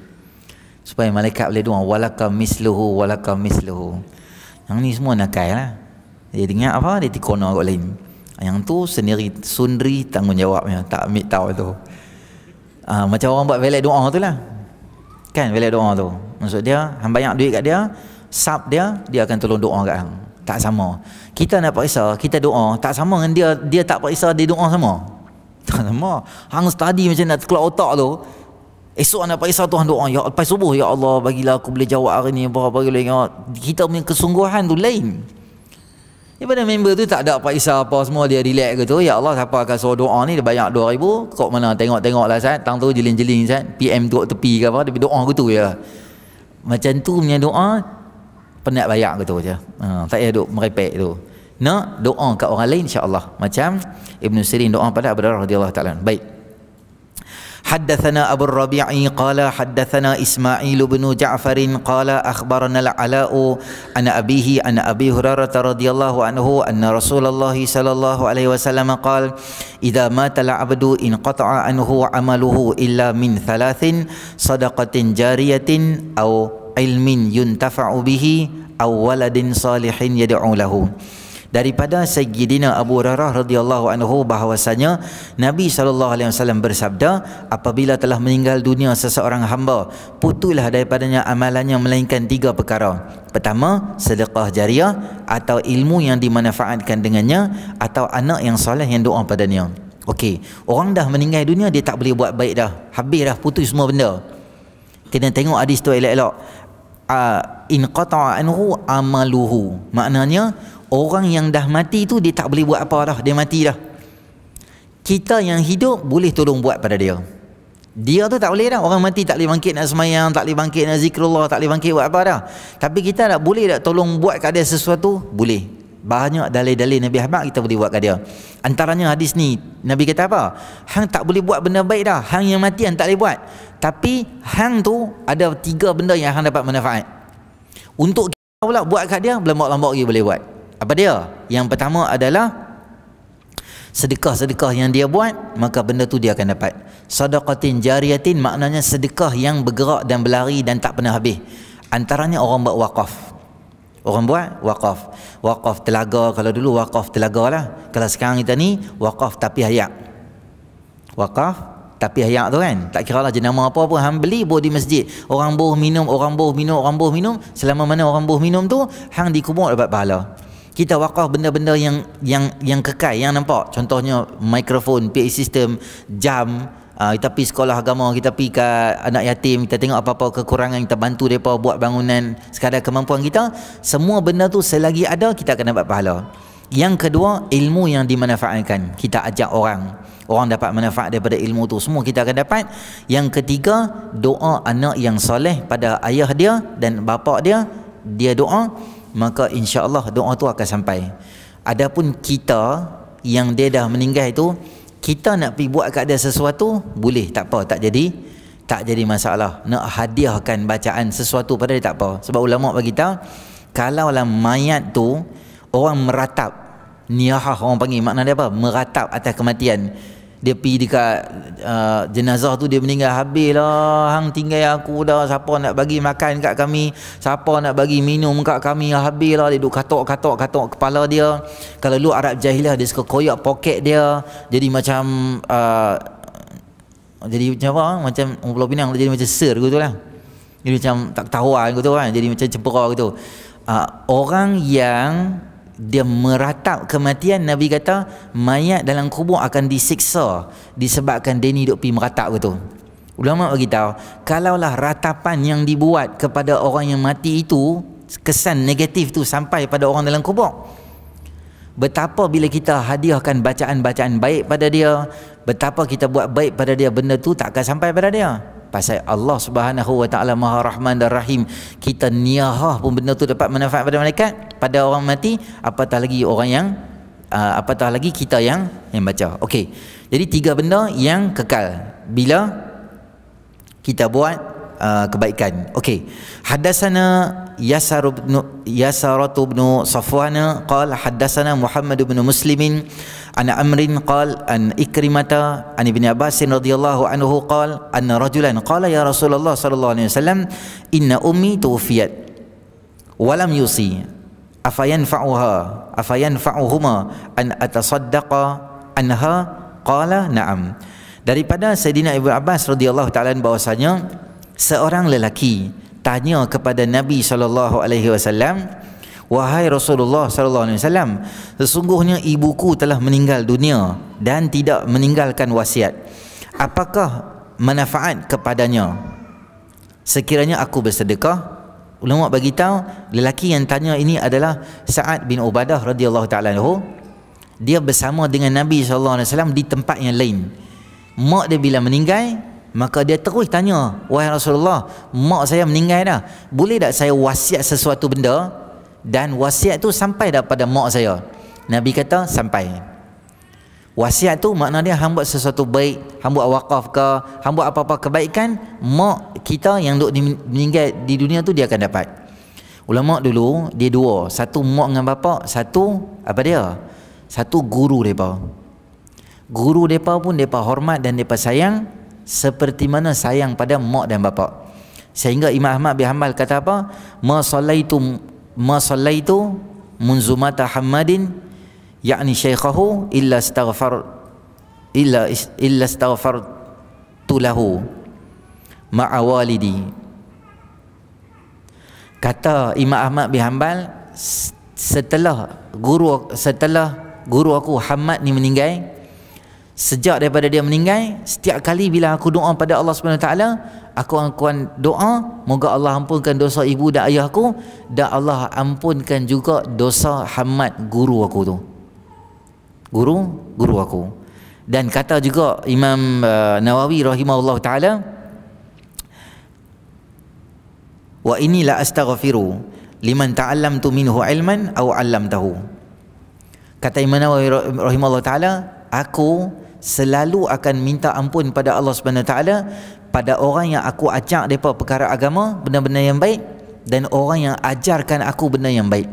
supaya malaikat boleh doa walaka misluhu walaka misluhu yang ni semua nakal lah dia dengar apa dia tikona orang lain yang tu sendiri sundri tanggungjawabnya tak ambil tahu tu uh, macam orang buat velet doa tu lah kan velet doa tu maksud dia hang banyak duit kat dia sub dia dia akan tolong doa kat hang tak sama kita nak periksa kita doa tak sama dengan dia dia tak periksa dia doa sama tak sama hang study macam nak keluar otak tu esok nak periksa Tuhan doa ya lepas subuh ya Allah bagilah aku boleh jawab hari ni bawa bagi lagi ingat kita punya kesungguhan tu lain daripada member tu tak ada periksa apa semua dia relax ke tu ya Allah siapa akan suruh doa ni dia banyak ribu. kok mana tengok-tengok lah sat tang tu jeling-jeling sat PM tu tepi ke apa dia doa ke tu ya macam tu punya doa penat bayar gitu je. Ha, tak payah duk merepek tu. Nak doa kat orang lain insya-Allah. Macam Ibnu Sirin doa pada Abu Darrah radhiyallahu taala. Baik. حدثنا أبو الربيع قال حدثنا إسماعيل بن جعفر قال أخبرنا العلاء عن أبيه عن أبي هريرة رضي الله عنه أن رسول الله صلى الله عليه وسلم قال إذا مات العبد انقطع عنه عمله إلا من ثلاث صدقة جارية أو ilmin yuntafa'u bihi aw waladin salihin yad'u lahu daripada Sayyidina Abu Rarah radhiyallahu anhu bahawasanya Nabi sallallahu alaihi wasallam bersabda apabila telah meninggal dunia seseorang hamba putullah daripadanya amalannya melainkan tiga perkara pertama sedekah jariah atau ilmu yang dimanfaatkan dengannya atau anak yang soleh yang doa padanya okey orang dah meninggal dunia dia tak boleh buat baik dah habis dah putus semua benda Kita tengok hadis tu elok-elok in qata'a anhu amaluhu maknanya orang yang dah mati tu dia tak boleh buat apa dah dia mati dah kita yang hidup boleh tolong buat pada dia dia tu tak boleh dah orang mati tak boleh bangkit nak semayang tak boleh bangkit nak zikrullah tak boleh bangkit buat apa dah tapi kita nak boleh tak tolong buat kat dia sesuatu boleh banyak dalil-dalil Nabi Ahmad kita boleh buat kat dia antaranya hadis ni Nabi kata apa hang tak boleh buat benda baik dah hang yang mati hang tak boleh buat tapi hang tu ada tiga benda yang hang dapat manfaat untuk kita pula buat kat dia lambat-lambat lagi boleh buat apa dia yang pertama adalah sedekah-sedekah yang dia buat maka benda tu dia akan dapat sadaqatin jariyatin maknanya sedekah yang bergerak dan berlari dan tak pernah habis antaranya orang buat wakaf orang buat wakaf wakaf telaga kalau dulu wakaf telaga lah kalau sekarang kita ni wakaf tapi hayak wakaf tapi hayak tu kan tak kira lah jenama apa pun hang beli boh di masjid orang buah minum orang buah minum orang buah minum selama mana orang buah minum tu hang dikubur dapat pahala kita wakaf benda-benda yang yang yang kekal yang nampak contohnya mikrofon PA system jam uh, kita pergi sekolah agama kita pergi ke anak yatim kita tengok apa-apa kekurangan kita bantu mereka buat bangunan sekadar kemampuan kita semua benda tu selagi ada kita akan dapat pahala yang kedua ilmu yang dimanfaatkan kita ajak orang orang dapat manfaat daripada ilmu tu semua kita akan dapat yang ketiga doa anak yang soleh pada ayah dia dan bapa dia dia doa maka insyaallah doa tu akan sampai adapun kita yang dia dah meninggal itu kita nak pergi buat kat dia sesuatu boleh tak apa tak jadi tak jadi masalah nak hadiahkan bacaan sesuatu pada dia tak apa sebab ulama bagi tahu kalau lah mayat tu orang meratap niahah orang panggil makna dia apa meratap atas kematian dia pergi dekat uh, jenazah tu dia meninggal habis lah hang tinggal aku dah siapa nak bagi makan kat kami siapa nak bagi minum kat kami habis lah dia duk katok-katok katok kepala dia kalau lu Arab jahiliah dia suka koyak poket dia jadi macam uh, jadi macam apa ah, macam orang Pulau Pinang jadi macam ser gitu lah jadi macam tak tahu lah gitu kan jadi macam cempera gitu uh, orang yang dia meratap kematian Nabi kata mayat dalam kubur akan disiksa disebabkan dia ni duk pergi meratap ke tu ulama beritahu kalaulah ratapan yang dibuat kepada orang yang mati itu kesan negatif tu sampai pada orang dalam kubur betapa bila kita hadiahkan bacaan-bacaan baik pada dia betapa kita buat baik pada dia benda tu tak akan sampai pada dia pasal Allah Subhanahu wa taala Maha Rahman dan Rahim kita niahah pun benda tu dapat manfaat pada malaikat pada orang mati apatah lagi orang yang uh, apatah lagi kita yang yang baca okey jadi tiga benda yang kekal bila kita buat Uh, kebaikan. Okey. Hadasana Yasar bin Yasarat bin Safwan qal hadasana Muhammad bin Muslimin. an amrin. qal an Ikrimata an Ibn Abbas radhiyallahu anhu qal an rajulan qala ya Rasulullah sallallahu alaihi wasallam inna ummi tufiyat. wa lam yusi afayanfa'uha afayanfa'uhuma an atasaddaqa anha qala na'am daripada Sayyidina ibnu Abbas radhiyallahu ta'ala bahwasanya seorang lelaki tanya kepada Nabi sallallahu alaihi wasallam wahai Rasulullah sallallahu alaihi wasallam sesungguhnya ibuku telah meninggal dunia dan tidak meninggalkan wasiat apakah manfaat kepadanya sekiranya aku bersedekah ulama bagi tahu lelaki yang tanya ini adalah Sa'ad bin Ubadah radhiyallahu taala anhu dia bersama dengan Nabi sallallahu alaihi wasallam di tempat yang lain mak dia bila meninggal Maka dia terus tanya, "Wahai Rasulullah, mak saya meninggal dah. Boleh tak saya wasiat sesuatu benda dan wasiat tu sampai dah pada mak saya?" Nabi kata, "Sampai." Wasiat tu makna dia hang buat sesuatu baik, hang buat wakaf ke, hang buat apa-apa kebaikan, mak kita yang duduk di, meninggal di dunia tu dia akan dapat. Ulama dulu dia dua, satu mak dengan bapa, satu apa dia? Satu guru depa. Guru depa pun depa hormat dan depa sayang, seperti mana sayang pada mak dan Bapa sehingga Imam Ahmad bin Hanbal kata apa ma salaitu ma salaitu munzu mata Hamadin yakni syekhahu illa astaghfar illa illa astaghfar tulahu ma'a walidi kata Imam Ahmad bin Hanbal setelah guru setelah guru aku Hamad ni meninggal sejak daripada dia meninggal setiap kali bila aku doa pada Allah Subhanahu taala aku akan doa moga Allah ampunkan dosa ibu dan ayah aku dan Allah ampunkan juga dosa Hamad guru aku tu guru guru aku dan kata juga Imam uh, Nawawi rahimahullah taala wa inni la astaghfiru liman ta'allamtu minhu ilman aw 'allamtahu kata Imam Nawawi rahimahullah taala aku selalu akan minta ampun pada Allah Subhanahu taala pada orang yang aku ajak depa perkara agama benda-benda yang baik dan orang yang ajarkan aku benda yang baik.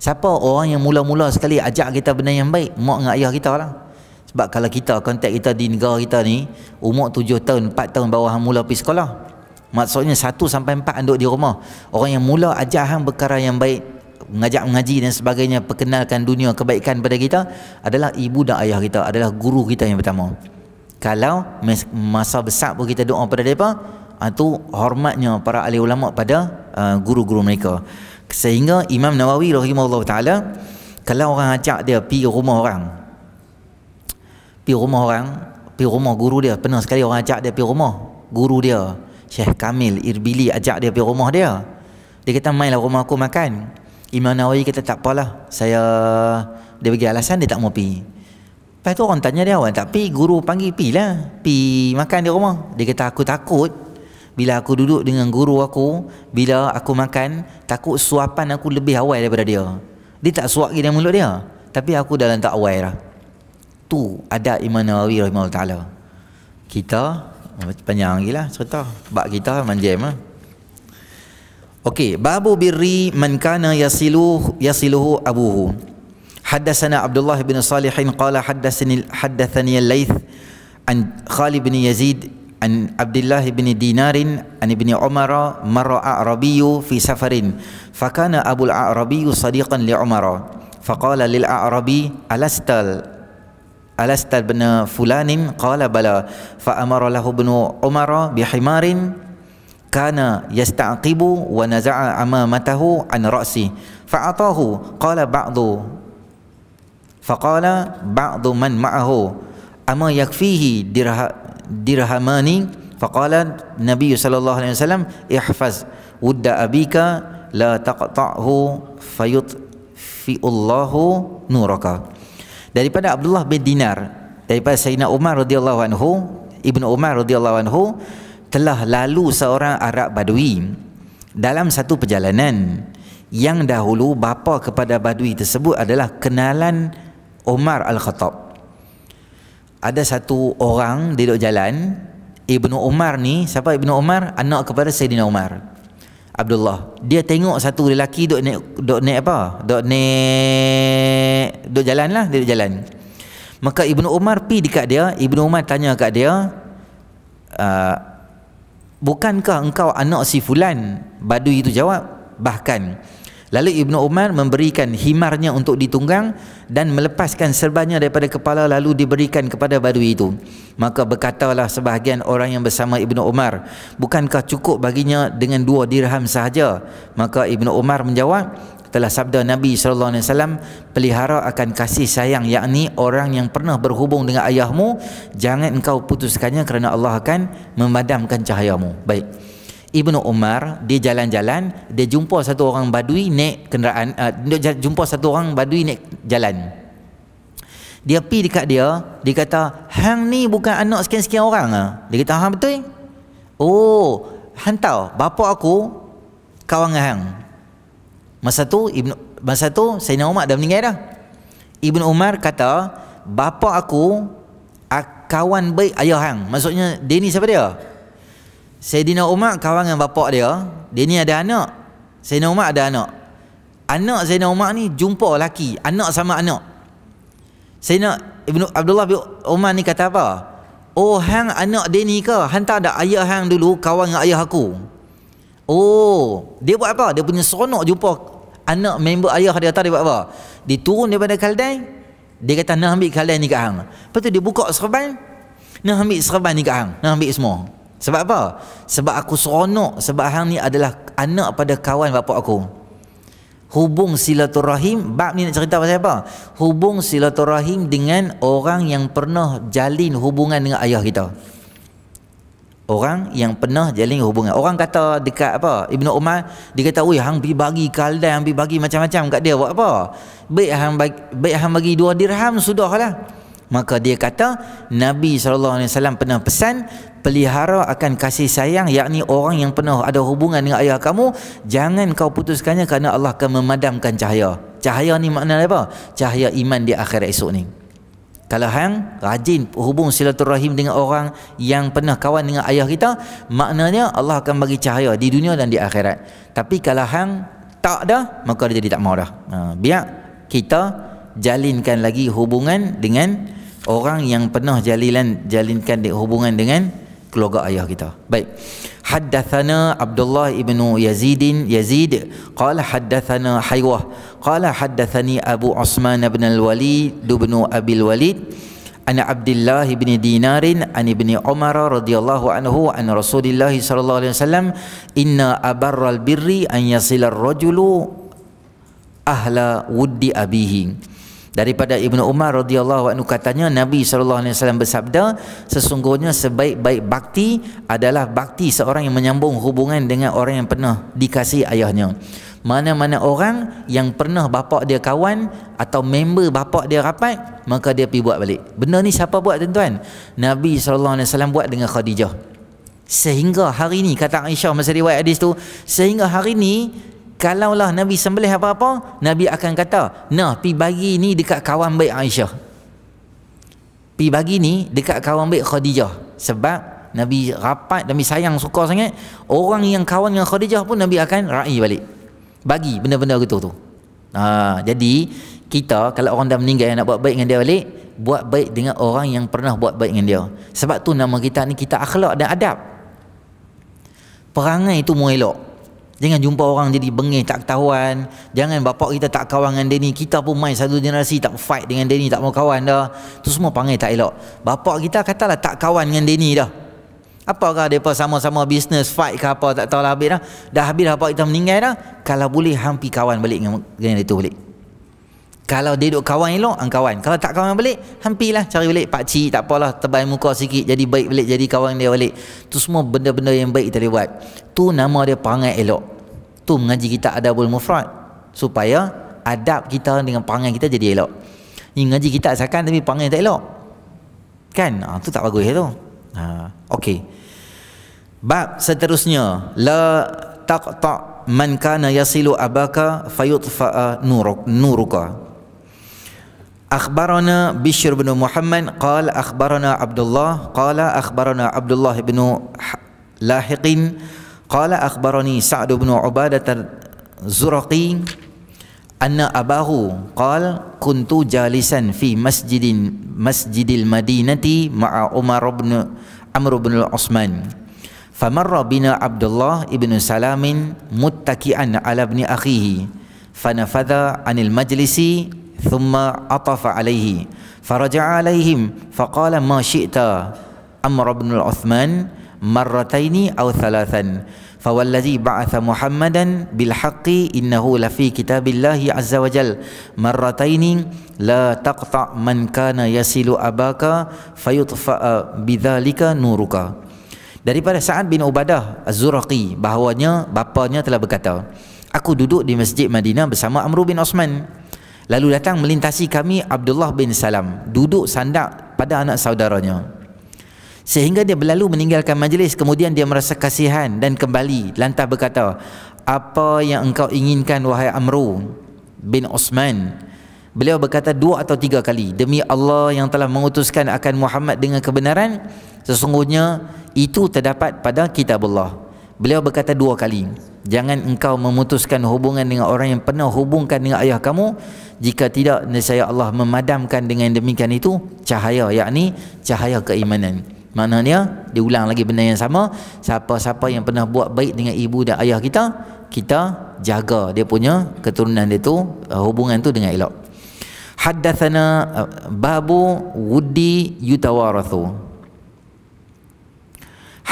Siapa orang yang mula-mula sekali ajak kita benda yang baik? Mak dengan ayah kita lah. Sebab kalau kita, kontak kita di negara kita ni, umur tujuh tahun, empat tahun bawah hang mula pergi sekolah. Maksudnya satu sampai empat anduk di rumah. Orang yang mula ajak hang perkara yang baik, mengajak mengaji dan sebagainya perkenalkan dunia kebaikan pada kita adalah ibu dan ayah kita adalah guru kita yang pertama kalau masa besar pun kita doa pada mereka itu ah, hormatnya para ahli ulama pada uh, guru-guru mereka sehingga Imam Nawawi rahimahullah ta'ala kalau orang ajak dia pergi rumah orang pergi rumah orang pergi rumah guru dia pernah sekali orang ajak dia pergi rumah guru dia Syekh Kamil Irbili ajak dia pergi rumah dia dia kata mainlah rumah aku makan Imam Nawawi kata tak apalah saya dia bagi alasan dia tak mau pergi lepas tu orang tanya dia awak tak pergi guru panggil pi lah pi makan di rumah dia kata aku takut bila aku duduk dengan guru aku bila aku makan takut suapan aku lebih awal daripada dia dia tak suap lagi dalam mulut dia tapi aku dalam tak awal lah tu ada Imam Nawawi rahimahullah ta'ala kita panjang lagi lah cerita bak kita manjam lah Okey, babu birri man kana yasiluhu yasiluhu abuhu. حدثنا عبد الله بن صالح قال حدثني حدثني الليث عن خالد بن يزيد عن عبد الله بن دينار عن ابن عمر مر أعربي في سفر فكان أبو الأعربي صديقا لعمر فقال للأعربي ألست ألست بن فلان قال بلى فأمر له ابن عمر بحمار kana yasta'qibu wa naza'a amamatahu an ra'si fa'atahu qala ba'du faqala ba'du man ma'ahu ama yakfihi dirha, dirhamani faqala nabi sallallahu alaihi wasallam ihfaz wudda abika la taqta'hu fayut fi'ullahu nuraka daripada Abdullah bin Dinar daripada Sayyidina Umar radhiyallahu anhu Ibnu Umar radhiyallahu anhu telah lalu seorang Arab Badui dalam satu perjalanan yang dahulu bapa kepada Badui tersebut adalah kenalan Omar Al-Khattab. Ada satu orang dia duduk jalan, Ibnu Umar ni, siapa Ibnu Umar? Anak kepada Sayyidina Umar. Abdullah. Dia tengok satu lelaki duduk naik, duduk naik apa? Duduk naik, duduk jalan lah, dia duduk jalan. Maka Ibnu Umar pergi dekat dia, Ibnu Umar tanya dekat dia, ah, bukankah engkau anak si fulan badui itu jawab bahkan lalu ibnu umar memberikan himarnya untuk ditunggang dan melepaskan serbanya daripada kepala lalu diberikan kepada badui itu maka berkatalah sebahagian orang yang bersama ibnu umar bukankah cukup baginya dengan dua dirham sahaja maka ibnu umar menjawab telah sabda Nabi sallallahu alaihi wasallam pelihara akan kasih sayang yakni orang yang pernah berhubung dengan ayahmu jangan engkau putuskannya kerana Allah akan memadamkan cahayamu baik Ibnu Umar dia jalan-jalan dia jumpa satu orang badui naik kenderaan uh, dia jumpa satu orang badui naik jalan dia pi dekat dia dia kata hang ni bukan anak sekian-sekian orang ah dia kata hang betul oh hantau bapa aku kawan hang Masa tu Ibn masa tu Sayyidina Umar dah meninggal dah. Ibn Umar kata, bapa aku kawan baik ayah hang. Maksudnya dia ni siapa dia? Sayyidina Umar kawan dengan bapa dia, dia ni ada anak. Sayyidina Umar ada anak. Anak Sayyidina Umar ni jumpa lelaki, anak sama anak. Sayyidina Ibn Abdullah bin Umar ni kata apa? Oh hang anak dia ni ke? Hantar ada ayah hang dulu kawan dengan ayah aku. Oh, dia buat apa? Dia punya seronok jumpa anak member ayah dia tadi buat apa? Dia turun daripada kaldai, dia kata nak ambil kaldai ni kat hang. Lepas tu dia buka serban, nak ambil serban ni kat hang, nak ambil semua. Sebab apa? Sebab aku seronok sebab hang ni adalah anak pada kawan bapak aku. Hubung silaturahim, bab ni nak cerita pasal apa? Hubung silaturahim dengan orang yang pernah jalin hubungan dengan ayah kita orang yang pernah jalin hubungan. Orang kata dekat apa? Ibnu Umar dia kata, "Oi, hang pi bagi kaldan, hang pi bagi macam-macam kat dia buat apa?" Baik hang bagi, baik hang bagi dua dirham sudahlah. Maka dia kata, Nabi SAW pernah pesan, pelihara akan kasih sayang, yakni orang yang pernah ada hubungan dengan ayah kamu, jangan kau putuskannya kerana Allah akan memadamkan cahaya. Cahaya ni makna apa? Cahaya iman di akhirat esok ni. Kalau hang rajin hubung silaturahim dengan orang yang pernah kawan dengan ayah kita, maknanya Allah akan bagi cahaya di dunia dan di akhirat. Tapi kalau hang tak dah, maka dia jadi tak mau dah. Ha, biar kita jalinkan lagi hubungan dengan orang yang pernah jalinan jalinkan hubungan dengan keluarga ayah kita. Baik. Haddathana Abdullah ibn Yazid Yazid qala haddathana Haywah qala haddathani Abu Usman ibn al-Walid ibn Abi al-Walid an Abdullah ibn Dinar an ibn Umar radhiyallahu anhu an Rasulillah sallallahu alaihi wasallam inna abarral birri an yasila ar-rajulu ahla wuddi abihi daripada Ibnu Umar radhiyallahu anhu katanya Nabi sallallahu alaihi wasallam bersabda sesungguhnya sebaik-baik bakti adalah bakti seorang yang menyambung hubungan dengan orang yang pernah dikasihi ayahnya mana-mana orang yang pernah bapak dia kawan atau member bapak dia rapat maka dia pi buat balik Benar ni siapa buat tuan-tuan Nabi sallallahu alaihi wasallam buat dengan Khadijah sehingga hari ni kata Aisyah masa riwayat hadis tu sehingga hari ni kalaulah Nabi sembelih apa-apa, Nabi akan kata, nah, pi bagi ni dekat kawan baik Aisyah. Pi bagi ni dekat kawan baik Khadijah. Sebab Nabi rapat, Nabi sayang, suka sangat, orang yang kawan dengan Khadijah pun Nabi akan ra'i balik. Bagi benda-benda gitu tu. Ha, jadi, kita kalau orang dah meninggal nak buat baik dengan dia balik, buat baik dengan orang yang pernah buat baik dengan dia. Sebab tu nama kita ni kita akhlak dan adab. Perangai itu mu elok. Jangan jumpa orang jadi bengih tak ketahuan Jangan bapak kita tak kawan dengan dia ni Kita pun main satu generasi tak fight dengan dia ni Tak mau kawan dah Tu semua panggil tak elok Bapak kita katalah tak kawan dengan dia ni dah Apakah mereka sama-sama bisnes fight ke apa Tak tahu lah habis dah Dah habis dah bapak kita meninggal dah Kalau boleh hampir kawan balik dengan, dengan dia tu balik kalau dia duduk kawan elok ang kawan kalau tak kawan balik hampirlah cari balik pak cik tak apalah tebal muka sikit jadi baik balik jadi kawan dia balik tu semua benda-benda yang baik kita buat tu nama dia perangai elok tu mengaji kita adabul mufrad supaya adab kita dengan perangai kita jadi elok ni mengaji kita asalkan tapi perangai tak elok kan ha, tu tak bagus ya tu ha, ok bab seterusnya la taqta man kana yasilu abaka fayutfaa nuruk nuruka أخبرنا بشر بن محمد قال أخبرنا عبد الله قال أخبرنا عبد الله بن لاحق قال أخبرني سعد بن عبادة الزرقي أن أباه قال كنت جالسا في مسجد مسجد المدينة مع عمر بن عمرو بن العثمان فمر بنا عبد الله بن سلام متكئا على ابن أخيه فنفذ عن المجلس thumma atafa alaihi faraja'a alaihim faqala ma syi'ta amr ibn al-uthman marrataini aw thalathan fawallazi ba'atha muhammadan bil haqqi innahu la fi kitabillahi azza wa jal marrataini la taqta' man kana yasilu abaka fayutfa'a bidzalika nuruka daripada sa'ad bin ubadah az-zuraqi bahawanya bapanya telah berkata aku duduk di masjid madinah bersama amr bin usman Lalu datang melintasi kami Abdullah bin Salam Duduk sandak pada anak saudaranya Sehingga dia berlalu meninggalkan majlis Kemudian dia merasa kasihan dan kembali lantah berkata Apa yang engkau inginkan wahai Amru bin Osman Beliau berkata dua atau tiga kali Demi Allah yang telah mengutuskan akan Muhammad dengan kebenaran Sesungguhnya itu terdapat pada kitab Allah Beliau berkata dua kali Jangan engkau memutuskan hubungan dengan orang yang pernah hubungkan dengan ayah kamu Jika tidak nescaya Allah memadamkan dengan demikian itu Cahaya yakni cahaya keimanan Maknanya diulang lagi benda yang sama Siapa-siapa yang pernah buat baik dengan ibu dan ayah kita Kita jaga dia punya keturunan dia tu eh, Hubungan tu dengan elok Haddathana eh, babu wudi yutawarathu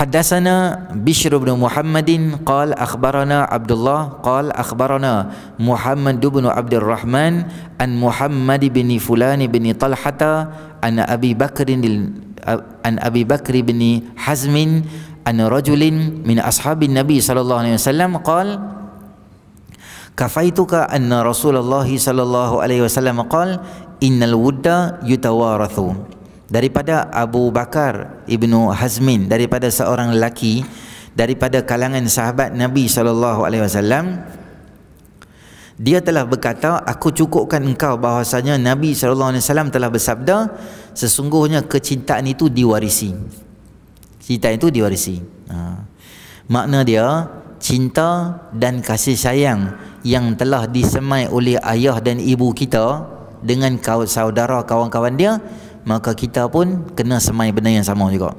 حدثنا بشر بن محمد قال أخبرنا عبد الله قال أخبرنا محمد بن عبد الرحمن أن محمد بن فلان بن طلحة أن أبي بكر أن أبي بكر بن حزم أن رجل من أصحاب النبي صلى الله عليه وسلم قال كفيتك أن رسول الله صلى الله عليه وسلم قال إن الود يتوارثون daripada Abu Bakar ibnu Hazmin daripada seorang lelaki daripada kalangan sahabat Nabi saw, dia telah berkata aku cukupkan engkau bahwasanya Nabi saw telah bersabda sesungguhnya kecintaan itu diwarisi cinta itu diwarisi ha. makna dia cinta dan kasih sayang yang telah disemai oleh ayah dan ibu kita dengan saudara kawan-kawan dia maka kita pun kena semai benda yang sama juga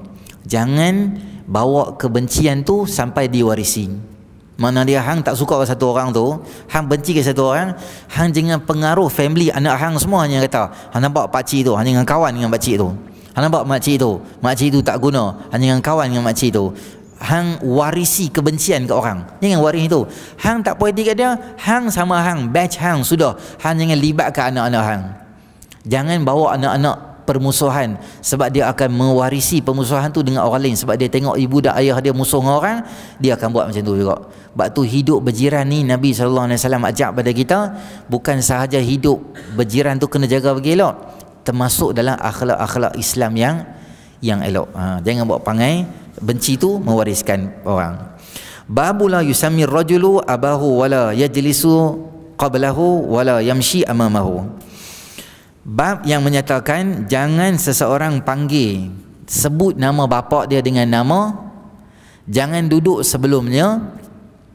jangan bawa kebencian tu sampai diwarisi mana dia hang tak suka ke satu orang tu hang benci ke satu orang hang dengan pengaruh family anak hang semua hanya kata hang nampak pakcik tu hanya dengan kawan dengan pakcik tu hang nampak makcik tu makcik tu tak guna hanya dengan kawan dengan makcik tu hang warisi kebencian ke orang jangan waris itu hang tak puas hati dia hang sama hang batch hang sudah hang jangan libatkan anak-anak hang jangan bawa anak-anak permusuhan sebab dia akan mewarisi permusuhan tu dengan orang lain sebab dia tengok ibu dan ayah dia musuh dengan orang dia akan buat macam tu juga sebab tu hidup berjiran ni Nabi SAW ajak pada kita bukan sahaja hidup berjiran tu kena jaga bagi elok termasuk dalam akhlak-akhlak Islam yang yang elok ha, jangan buat pangai benci tu mewariskan orang babula yusamir rajulu abahu wala yajlisu qablahu wala yamshi amamahu bab yang menyatakan jangan seseorang panggil sebut nama bapak dia dengan nama jangan duduk sebelumnya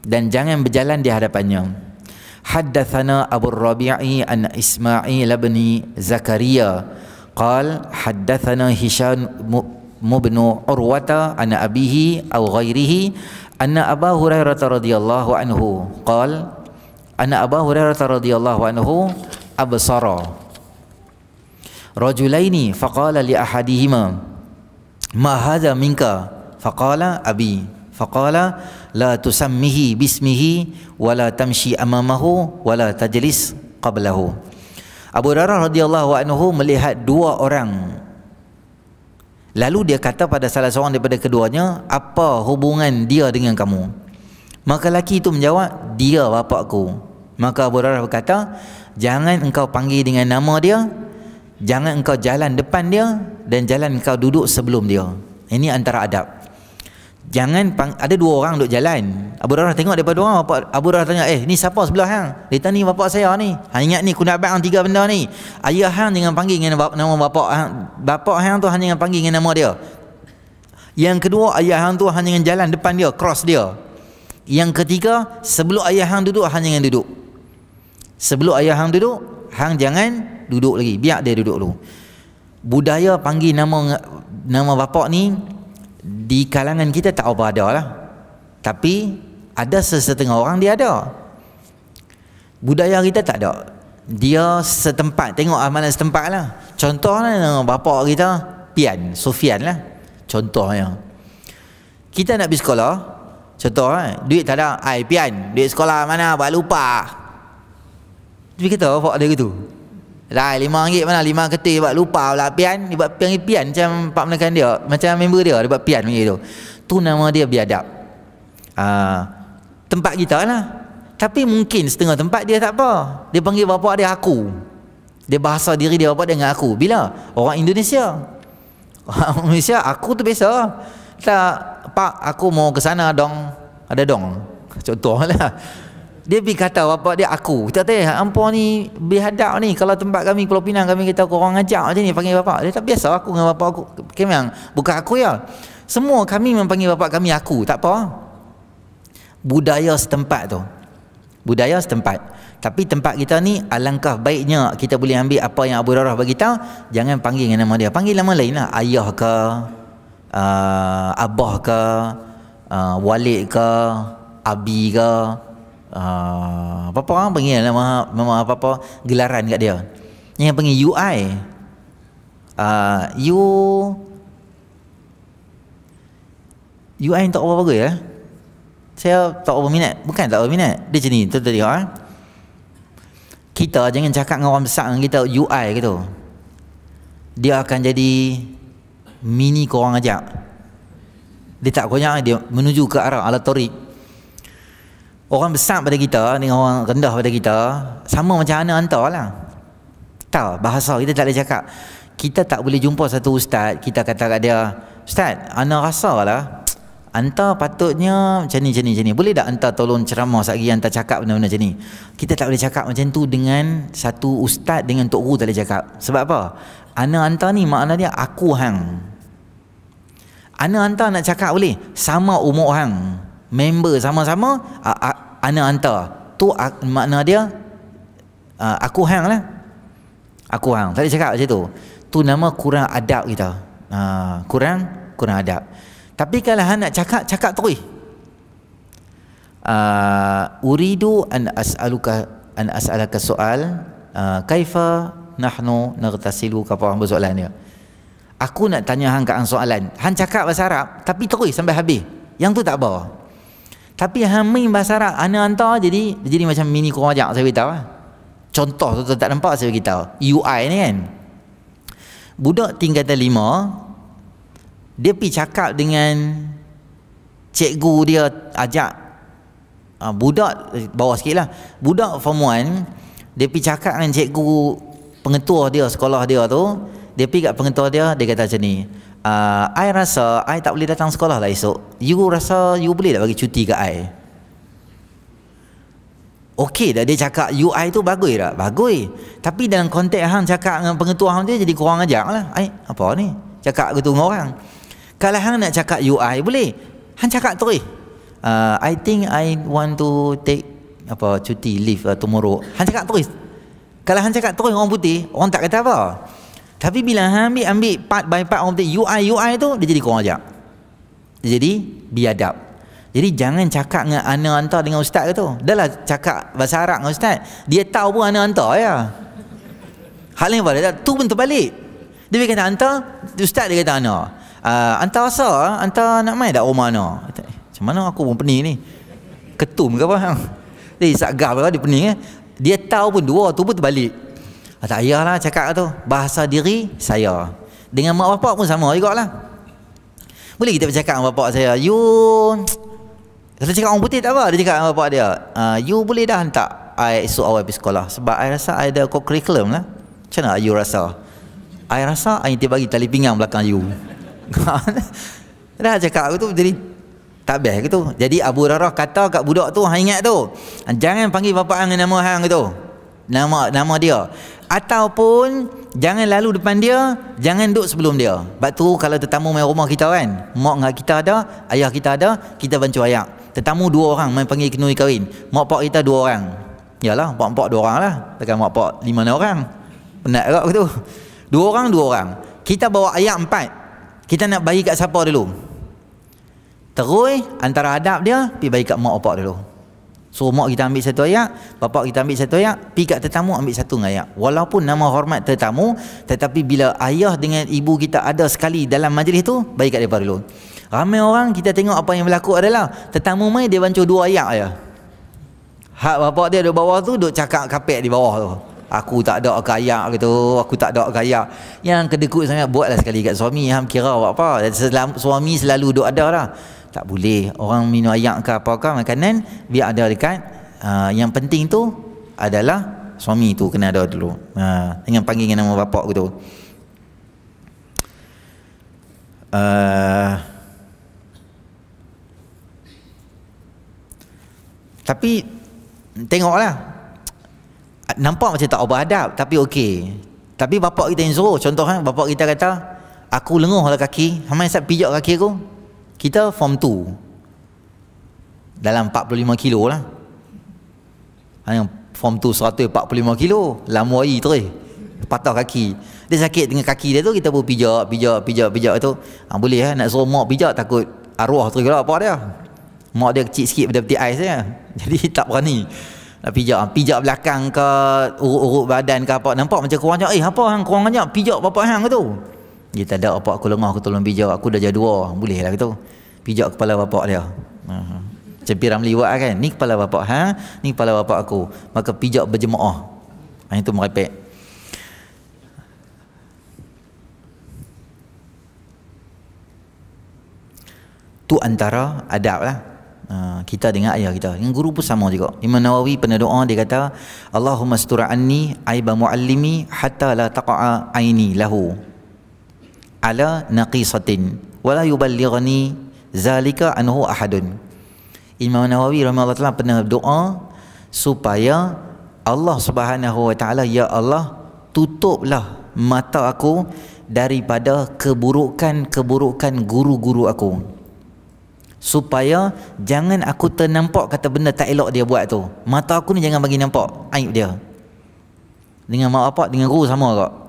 dan jangan berjalan di hadapannya Haddathana Abu Rabi'i an Ismail bin Zakaria qal haddathana Hisham mubnu Urwata an abihi aw ghairihi anna Abu Hurairah radhiyallahu anhu qal anna Abu Hurairah radhiyallahu anhu absara rajulaini faqala li ahadihima ma hadha minka faqala abi faqala la tusammihi bismihi wala tamshi amamahu wala tajlis qablahu Abu Darar radhiyallahu anhu melihat dua orang lalu dia kata pada salah seorang daripada keduanya apa hubungan dia dengan kamu maka laki itu menjawab dia bapakku maka Abu Darar berkata jangan engkau panggil dengan nama dia Jangan engkau jalan depan dia dan jalan engkau duduk sebelum dia. Ini antara adab. Jangan pang, ada dua orang duduk jalan. Abu Darah tengok depan dua orang, bapak, Abu Darah tanya, "Eh, ni siapa sebelah hang?" Dia tanya, "Ni bapak saya ni." Hang ingat ni kena abang tiga benda ni. Ayah hang jangan panggil dengan nama bapak hang. Bapak hang tu hanya jangan panggil dengan nama dia. Yang kedua, ayah hang tu hanya dengan jalan depan dia, cross dia. Yang ketiga, sebelum ayah hang duduk hanya dengan duduk. Sebelum ayah hang duduk hang jangan duduk lagi biar dia duduk dulu budaya panggil nama nama bapak ni di kalangan kita tak apa ada lah tapi ada sesetengah orang dia ada budaya kita tak ada dia setempat tengok mana setempat lah contohnya nama bapak kita Pian Sofian lah contohnya kita nak pergi sekolah contoh kan duit tak ada ai Pian duit sekolah mana buat lupa tapi kata apa dia gitu. Lah lima ringgit mana lima ketih buat lupa pula pian dia buat pian pian macam pak menekan dia macam member dia dia buat pian macam tu. Tu nama dia biadab. Aa, ah, tempat kita lah. Tapi mungkin setengah tempat dia tak apa. Dia panggil bapak dia aku. Dia bahasa diri dia bapak dia dengan aku. Bila? Orang Indonesia. Orang Indonesia aku tu biasa. Tak pak aku mau ke sana dong. Ada dong. Contohlah dia pergi kata bapak dia aku kita kata hampa ni berhadap ni kalau tempat kami Pulau Pinang kami kita korang ajak macam ni panggil bapak dia tak biasa lah aku dengan bapak aku kemang bukan aku ya semua kami memanggil bapak kami aku tak apa budaya setempat tu budaya setempat tapi tempat kita ni alangkah baiknya kita boleh ambil apa yang Abu Darah bagi tahu jangan panggil dengan nama dia panggil nama lain lah ayah ke uh, abah ke uh, ah, walid ke abi ke uh, apa-apa orang panggil nama, nama apa-apa gelaran kat dia yang panggil UI uh, ah, UI tak apa-apa ke ya saya tak apa minat bukan tak apa minat dia macam ni tu tadi ha? kita jangan cakap dengan orang besar dengan kita UI gitu dia akan jadi mini korang ajak dia tak konyak dia menuju ke arah ala Orang besar pada kita dengan orang rendah pada kita Sama macam mana hantar lah Tahu bahasa kita tak boleh cakap Kita tak boleh jumpa satu ustaz Kita kata kat dia Ustaz, ana rasa lah Hantar patutnya macam ni, macam ni, macam ni Boleh tak hantar tolong ceramah sehari Hantar cakap benda-benda macam ni Kita tak boleh cakap macam tu dengan Satu ustaz dengan tok guru tak boleh cakap Sebab apa? Ana hantar ni makna dia aku hang Ana hantar nak cakap boleh Sama umur hang member sama-sama uh, uh, ana hantar tu makna dia aku hang lah aku hang tadi cakap macam tu tu nama kurang adab kita ha, kurang kurang adab tapi kalau hang nak cakap cakap terus uh, uridu an as'aluka an as'alaka soal kaifa nahnu nagtasilu kapa hang soalan dia aku nak tanya hang kat soalan hang cakap bahasa Arab tapi terus sampai habis yang tu tak apa tapi hamin bahasa Arab ana hantar jadi jadi macam mini kurang ajak saya beritahu lah. Contoh tu tak nampak saya beritahu. UI ni kan. Budak tingkatan lima dia pi cakap dengan cikgu dia ajak ah, budak eh, bawah sikit lah. budak form 1 dia pi cakap dengan cikgu pengetua dia sekolah dia tu dia pergi kat pengetua dia dia kata macam ni uh, I rasa I tak boleh datang sekolah lah esok You rasa you boleh tak bagi cuti ke I Okay, dah dia cakap you UI tu bagus tak? Bagus. Tapi dalam konteks han cakap dengan pengetua hang tu jadi kurang ajar lah. Ai, apa ni? Cakap gitu dengan orang. Kalau hang nak cakap you UI boleh. Han cakap tu uh, ah, I think I want to take apa cuti leave uh, tomorrow. Hang cakap tu Kalau hang cakap tu orang putih, orang tak kata apa. Tapi bila ambil ambil part by part of the UI UI tu dia jadi kurang ajar. Dia jadi biadab. Jadi jangan cakap dengan anak hantar dengan ustaz ke tu. Dahlah cakap bahasa Arab dengan ustaz. Dia tahu pun anak hantar ya. Hal yang balik lah. tu pun terbalik. Dia kata hantar, ustaz dia kata anak. Ah uh, hantar asa, hantar nak mai dak rumah ana. Eh, macam mana aku pun pening ni. Ketum ke apa hang? Eh sagah dia pening eh. Dia tahu pun dua tu pun terbalik ah, tak lah cakap tu bahasa diri saya dengan mak bapak pun sama juga lah boleh kita bercakap dengan bapak saya you kalau cakap orang putih tak apa dia cakap dengan bapak dia ah, you boleh dah hantar I esok awal pergi sekolah sebab I rasa I ada co-curriculum lah macam mana you rasa I rasa I nanti bagi tali pinggang belakang you dah cakap aku tu jadi tak best gitu. Jadi Abu Rarah kata kat budak tu hang ingat tu. Jangan panggil bapak hang nama hang gitu. Nama nama dia. Ataupun Jangan lalu depan dia Jangan duduk sebelum dia Sebab tu kalau tetamu main rumah kita kan Mak dengan kita ada Ayah kita ada Kita bancu ayak Tetamu dua orang main panggil kenuri kahwin Mak pak kita dua orang Yalah, mak pak dua orang lah Takkan mak pak lima orang Penat kot tu Dua orang, dua orang Kita bawa ayah empat Kita nak bagi kat siapa dulu Terus antara adab dia Pergi bayi kat mak pak dulu So mak kita ambil satu ayat, bapak kita ambil satu ayat, pergi kat tetamu ambil satu ayat. Walaupun nama hormat tetamu, tetapi bila ayah dengan ibu kita ada sekali dalam majlis tu, bagi kat dia dulu. Ramai orang kita tengok apa yang berlaku adalah tetamu mai dia bancuh dua ayat aja. Hak bapak dia di bawah tu duk cakap kapek di bawah tu. Aku tak ada kaya gitu, aku tak ada kaya. Yang kedekut sangat buatlah sekali kat suami, ham kira buat apa. Suami selalu duk ada lah tak boleh orang minum ayak ke apa ke makanan biar ada dekat uh, yang penting tu adalah suami tu kena ada dulu uh, dengan panggil dengan nama bapak tu uh, tapi tengoklah nampak macam tak beradab tapi okey tapi bapak kita yang suruh contohnya eh, bapak kita kata aku lenguhlah kaki hamai sat pijak kaki aku kita form 2 Dalam 45 kilo lah ha, Yang form 2 145 kilo Lama air tu Patah kaki Dia sakit dengan kaki dia tu Kita pun pijak Pijak Pijak Pijak tu ha, Boleh lah eh? Nak suruh mak pijak Takut arwah tu kalau apa dia Mak dia kecil sikit Pada peti ais dia Jadi tak berani Nak pijak Pijak belakang ke Urut-urut badan ke apa Nampak macam kurang Eh apa hang kurang ajak Pijak bapak hang ke tu dia tak ada apa aku lengah aku tolong pijak aku dah jadua boleh lah gitu. Pijak kepala bapak dia. Ha. Uh-huh. Ramli buat lah kan. Ni kepala bapak ha, ni kepala bapak aku. Maka pijak berjemaah. Ha itu merepek. Tu antara adab lah. Ha, kita dengan ayah kita dengan guru pun sama juga Imam Nawawi pernah doa dia kata Allahumma stura'anni aiba muallimi hatta la taqa'a aini lahu ala naqisatin wala yuballighani zalika anhu ahadun Imam Nawawi rahimahullah taala pernah doa supaya Allah Subhanahu wa taala ya Allah tutuplah mata aku daripada keburukan-keburukan guru-guru aku supaya jangan aku ternampak kata benda tak elok dia buat tu mata aku ni jangan bagi nampak aib dia dengan mak bapak dengan guru sama kak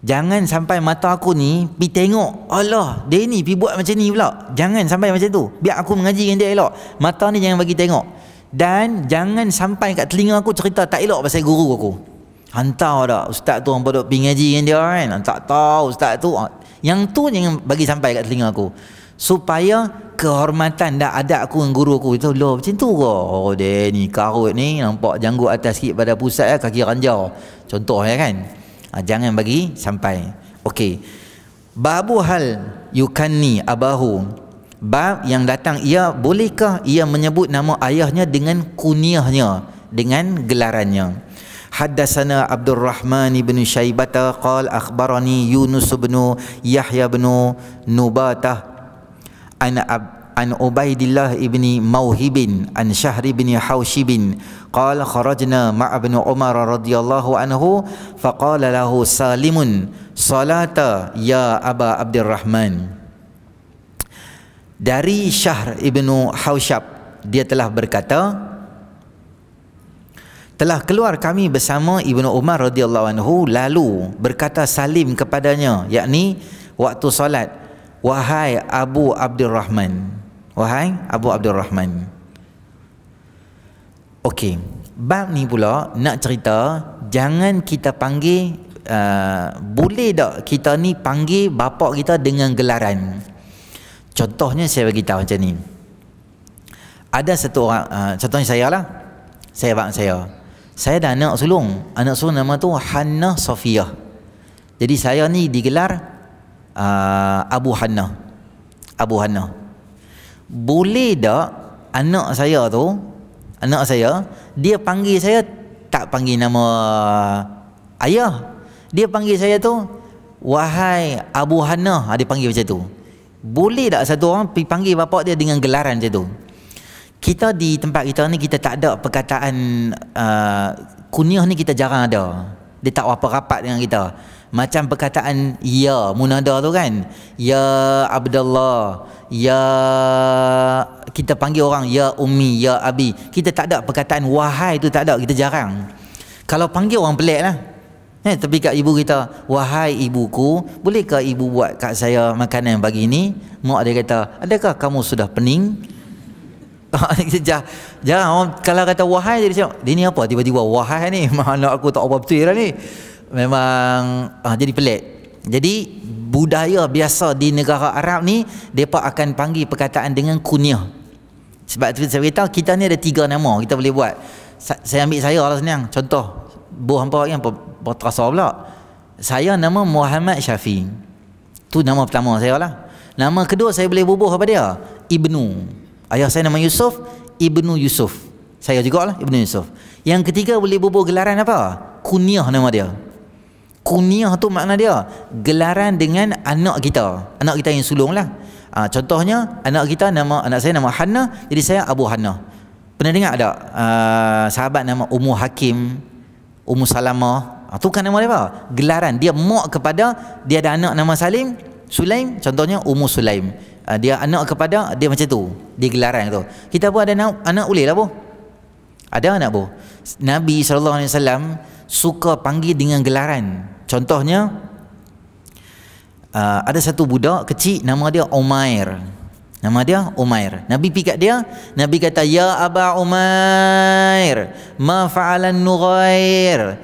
Jangan sampai mata aku ni pi tengok Allah dia ni pi buat macam ni pula Jangan sampai macam tu Biar aku mengaji dengan dia elok Mata ni jangan bagi tengok Dan jangan sampai kat telinga aku cerita tak elok pasal guru aku Hantar tak ustaz tu orang bodoh pergi ngaji dengan dia kan Tak tahu ustaz tu ah, Yang tu jangan bagi sampai kat telinga aku Supaya kehormatan dan ada aku dengan guru aku Itu loh macam tu ke Oh dia ni karut ni nampak janggut atas sikit pada pusat ya, kaki ranjau Contoh ya kan Ah, jangan bagi sampai okey babu hal yukanni abahu bab yang datang ia bolehkah ia menyebut nama ayahnya dengan kuniahnya dengan gelarannya Haddasana Abdul Rahman ibn Shaybata qal akhbarani Yunus ibn Yahya ibn Nubatah an Ubaidillah ibni Mauhibin an Shahr ibni Hawshib qala kharajna ma ibn Umar radhiyallahu anhu faqala lahu Salimun salata ya Aba Abdurrahman dari Syahr ibnu Hawshab dia telah berkata telah keluar kami bersama ibnu Umar radhiyallahu anhu lalu berkata Salim kepadanya yakni waktu solat wahai Abu Abdurrahman Rahman Wahai Abu Abdul Rahman. Okey, bab ni pula nak cerita jangan kita panggil uh, boleh tak kita ni panggil bapak kita dengan gelaran. Contohnya saya bagi tahu macam ni. Ada satu orang uh, contohnya saya lah. Saya bapak saya. Saya dah anak sulung. Anak sulung nama tu Hanna Sofia. Jadi saya ni digelar uh, Abu Hanna. Abu Hanna boleh tak anak saya tu anak saya dia panggil saya tak panggil nama ayah dia panggil saya tu wahai Abu Hana ha, dia panggil macam tu boleh tak satu orang panggil bapak dia dengan gelaran macam tu kita di tempat kita ni kita tak ada perkataan uh, kunyah ni kita jarang ada dia tak apa rapat dengan kita macam perkataan ya munada tu kan. Ya Abdullah, ya kita panggil orang ya umi, ya abi. Kita tak ada perkataan wahai tu tak ada, kita jarang. Kalau panggil orang pelik lah. Eh, tapi kat ibu kita, wahai ibuku, bolehkah ibu buat kat saya makanan pagi ni? Mak dia kata, adakah kamu sudah pening? Jangan, kalau kata wahai, dia cakap, dia ni apa? Tiba-tiba wahai ni, mana aku tak apa betul lah ni memang ah, jadi pelik jadi budaya biasa di negara Arab ni mereka akan panggil perkataan dengan kunyah sebab tu saya beritahu kita ni ada tiga nama kita boleh buat saya ambil saya lah senang contoh buah hampa yang berterasa pula saya nama Muhammad Syafi tu nama pertama saya lah nama kedua saya boleh bubuh apa dia Ibnu ayah saya nama Yusuf Ibnu Yusuf saya jugalah Ibnu Yusuf yang ketiga boleh bubuh gelaran apa kunyah nama dia kuniah tu makna dia gelaran dengan anak kita anak kita yang sulung lah ha, contohnya anak kita nama anak saya nama Hanna jadi saya Abu Hanna pernah dengar tak uh, sahabat nama Umu Hakim Umu Salamah ha, ah, tu kan nama dia apa gelaran dia mak kepada dia ada anak nama Salim Sulaim contohnya Umu Sulaim uh, dia anak kepada dia macam tu dia gelaran tu kita pun ada anak, anak boleh lah pun ada anak pun Nabi SAW suka panggil dengan gelaran contohnya uh, ada satu budak kecil nama dia Umair nama dia Umair Nabi pergi kat dia Nabi kata Ya Aba Umair ma fa'alan nugair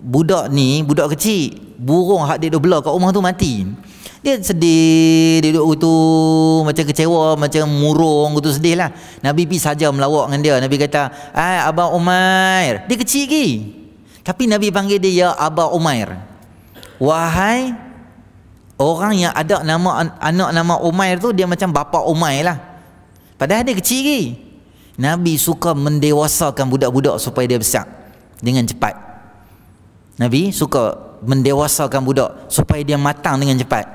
budak ni budak kecil burung hak dia belah kat rumah tu mati dia sedih dia duduk tu macam kecewa macam murung gitu sedih lah Nabi pergi saja melawak dengan dia Nabi kata ai abang Umair dia kecil lagi tapi Nabi panggil dia ya Aba Umair. Wahai orang yang ada nama anak nama Umair tu dia macam bapa Umair lah. Padahal dia kecil lagi. Nabi suka mendewasakan budak-budak supaya dia besar dengan cepat. Nabi suka mendewasakan budak supaya dia matang dengan cepat.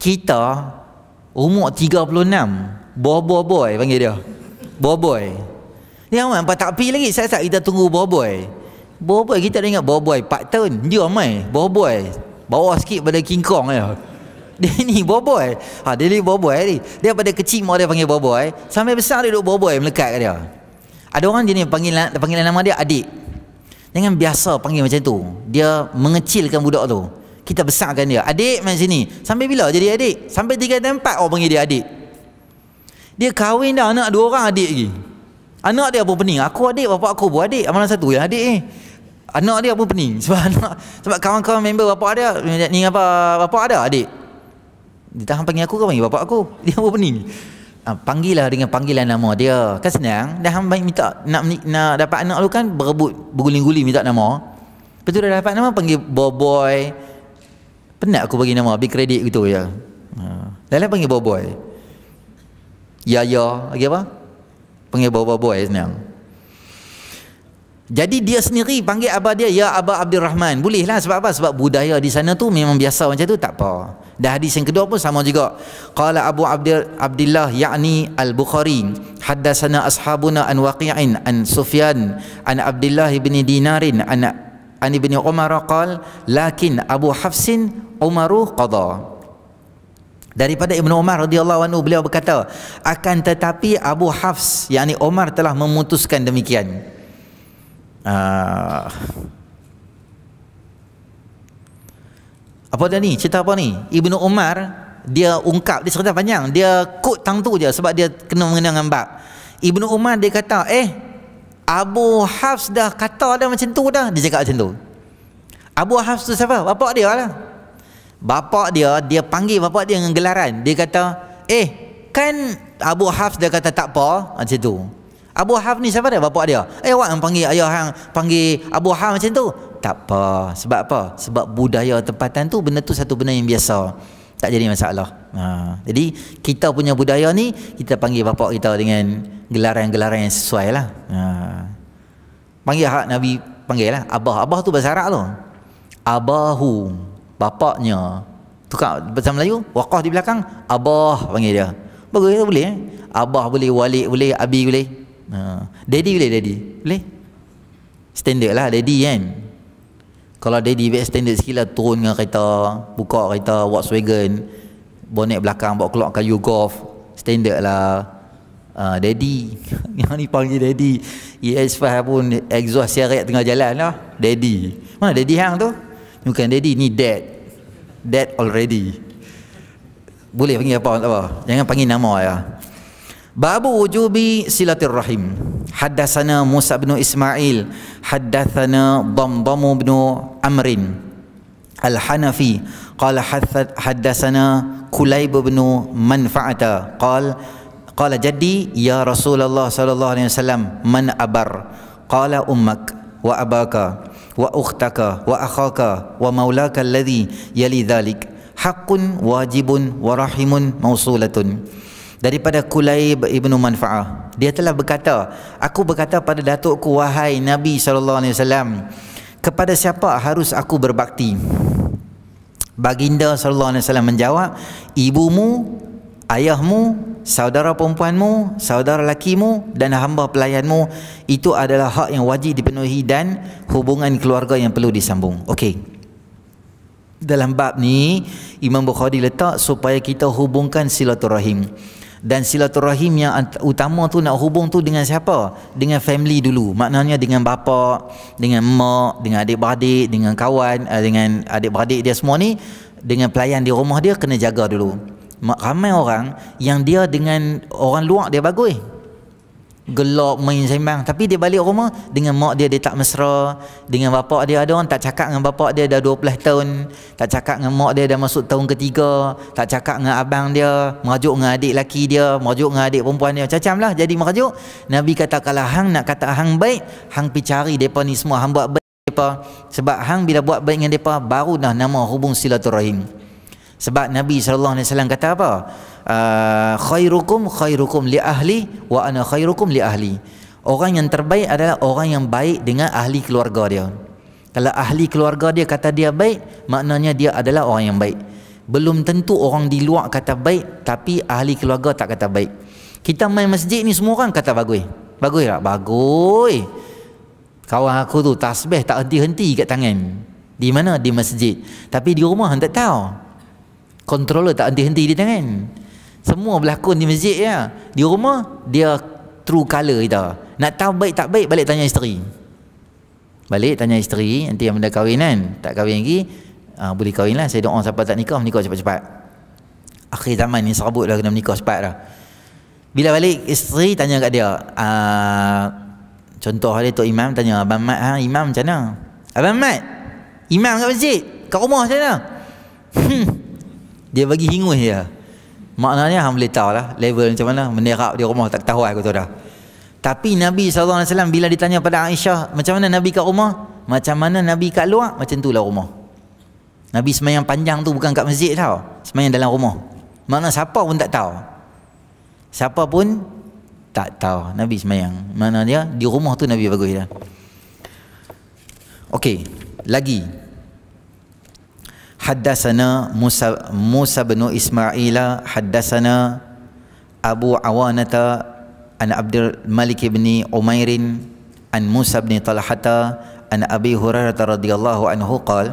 Kita umur 36, boboiboy panggil dia. boboiboy. Dia orang tak pergi lagi. Saya tak kita tunggu boboiboy. Boboi kita dah ingat boboi pak tahun. Dia mai boboi. Bawa sikit pada King Kong ya. Dia ni boboi. Ha dia ni boboi ni. Dia pada kecil mak dia panggil boboi, sampai besar dia duk boboi melekat kat dia. Ada orang dia ni panggil panggilan nama dia adik. Jangan biasa panggil macam tu. Dia mengecilkan budak tu. Kita besarkan dia. Adik main sini. Sampai bila jadi adik? Sampai tiga dan empat orang panggil dia adik. Dia kahwin dah anak dua orang adik lagi. Anak dia apa pening? Aku adik, bapak aku pun adik. amalan satu yang adik ni? Eh? Anak dia pun pening sebab anak sebab kawan-kawan member bapak ada ni apa bapak ada adik. Dia tahan panggil aku ke panggil bapak aku. Dia pun pening. Ha, ah, panggillah dengan panggilan nama dia. Kan senang. Dah hang minta nak nak, nak dapat anak lu kan berebut berguling-guling minta nama. Lepas tu dah dapat nama panggil boy boy Penat aku bagi nama, bagi kredit gitu ya. Ah, ha. Lain-lain panggil boy Ya ya, lagi apa? Panggil boy boy senang. Jadi dia sendiri panggil abah dia Ya Abah Abdul Rahman Boleh lah sebab apa? Sebab budaya di sana tu memang biasa macam tu Tak apa Dan hadis yang kedua pun sama juga Qala Abu Abdul Abdullah Ya'ni Al-Bukhari Haddasana ashabuna an waqi'in An Sufyan An Abdullah ibn Dinarin An, an ibn Umar Qal Lakin Abu Hafsin Umaruh Qadha Daripada Ibnu Umar radhiyallahu anhu beliau berkata akan tetapi Abu Hafs yakni Umar telah memutuskan demikian. Ah. apa dia ni cerita apa ni Ibnu Umar dia ungkap dia cerita panjang dia kut tang tu je sebab dia kena mengenai dengan bab Ibnu Umar dia kata eh Abu Hafs dah kata dah macam tu dah dia cakap macam tu Abu Hafs tu siapa bapak dia lah bapak dia dia panggil bapak dia dengan gelaran dia kata eh kan Abu Hafs dia kata tak apa macam tu Abu Ham ni siapa dia? Bapak dia. Eh awak yang panggil ayah hang panggil Abu Ham macam tu. Tak apa. Sebab apa? Sebab budaya tempatan tu benda tu satu benda yang biasa. Tak jadi masalah. Ha. Jadi kita punya budaya ni kita panggil bapak kita dengan gelaran-gelaran yang sesuai lah. Ha. Panggil hak Nabi panggil lah. Abah. Abah tu bahasa Arab tu. Abahu. Bapaknya. Tukar bahasa Melayu. Wakah di belakang. Abah panggil dia. Bagus kita boleh eh. Abah boleh, Walik boleh, Abi boleh. Ha. Daddy boleh daddy? Boleh? Standard lah daddy kan Kalau daddy back standard sikit lah Turun dengan kereta Buka kereta Volkswagen Bonet belakang Bawa keluarkan YouGov Standard lah uh, Daddy Yang ni panggil daddy ES5 pun Exhaust syarat tengah jalan lah Daddy Mana daddy hang tu? Bukan daddy Ni dad Dad already Boleh panggil apa, apa? Jangan panggil nama ya Babu wujubi silatul rahim. Haddathana Musa bin Ismail, haddathana Dhamdhamu bin Amrin Al-Hanafi, qala haddathana Kulaib bin Manfa'ata, qala qala jaddi ya Rasulullah sallallahu alaihi wasallam man abar? Qala ummak wa abaka wa ukhtaka wa akhaka wa maulaka alladhi yali dhalik. Haqqun wajibun wa rahimun mausulatun daripada kulai ibnu Manfaah. Dia telah berkata, aku berkata pada datukku wahai Nabi saw kepada siapa harus aku berbakti? Baginda saw menjawab, ibumu, ayahmu, saudara perempuanmu, saudara lakimu dan hamba pelayanmu itu adalah hak yang wajib dipenuhi dan hubungan keluarga yang perlu disambung. Okey. Dalam bab ni Imam Bukhari letak supaya kita hubungkan silaturahim dan silaturahim yang utama tu nak hubung tu dengan siapa? Dengan family dulu. Maknanya dengan bapa, dengan mak, dengan adik-beradik, dengan kawan, eh, dengan adik-beradik dia semua ni dengan pelayan di rumah dia kena jaga dulu. Ramai orang yang dia dengan orang luar dia bagus gelap main sembang tapi dia balik rumah dengan mak dia dia tak mesra dengan bapak dia ada orang tak cakap dengan bapak dia dah 12 tahun tak cakap dengan mak dia dah masuk tahun ketiga tak cakap dengan abang dia merajuk dengan adik lelaki dia merajuk dengan adik perempuan dia macam lah jadi merajuk Nabi kata kalau hang nak kata hang baik hang pergi cari mereka ni semua hang buat baik mereka sebab hang bila buat baik dengan mereka baru dah nama hubung silaturahim sebab Nabi SAW kata apa uh, khairukum khairukum li ahli wa ana khairukum li ahli. Orang yang terbaik adalah orang yang baik dengan ahli keluarga dia. Kalau ahli keluarga dia kata dia baik, maknanya dia adalah orang yang baik. Belum tentu orang di luar kata baik tapi ahli keluarga tak kata baik. Kita main masjid ni semua orang kata bagus. Bagus tak? Bagus. Kawan aku tu tasbih tak henti-henti kat tangan. Di mana? Di masjid. Tapi di rumah tak tahu. Controller tak henti-henti di tangan. Semua berlakon di masjid ya. Di rumah dia true color kita. Nak tahu baik tak baik balik tanya isteri. Balik tanya isteri nanti yang benda kahwin kan. Tak kahwin lagi uh, boleh kahwin lah. Saya doa siapa tak nikah nikah cepat-cepat. Akhir zaman ni serabut dah kena nikah cepat lah Bila balik isteri tanya kat dia. Uh, contoh hari tu Imam tanya Abang Mat. Ha, imam macam mana? Abang Mat. Imam kat masjid. Kat rumah macam mana? Hmm. Dia bagi hingus dia. Ya. Maknanya hang boleh tahu lah level macam mana menerap di rumah tak tahu aku tahu dah. Tapi Nabi SAW bila ditanya pada Aisyah macam mana Nabi kat rumah? Macam mana Nabi kat luar? Macam lah rumah. Nabi semayang panjang tu bukan kat masjid tau. Semayang dalam rumah. Mana siapa pun tak tahu. Siapa pun tak tahu Nabi semayang. Mana dia? Di rumah tu Nabi bagus dah. Okey, Lagi. حدثنا موسى موسى بن اسماعيل حدثنا ابو عوانه عن عبد الملك بن عمير عن موسى بن طلحه عن ابي هريره رضي الله عنه قال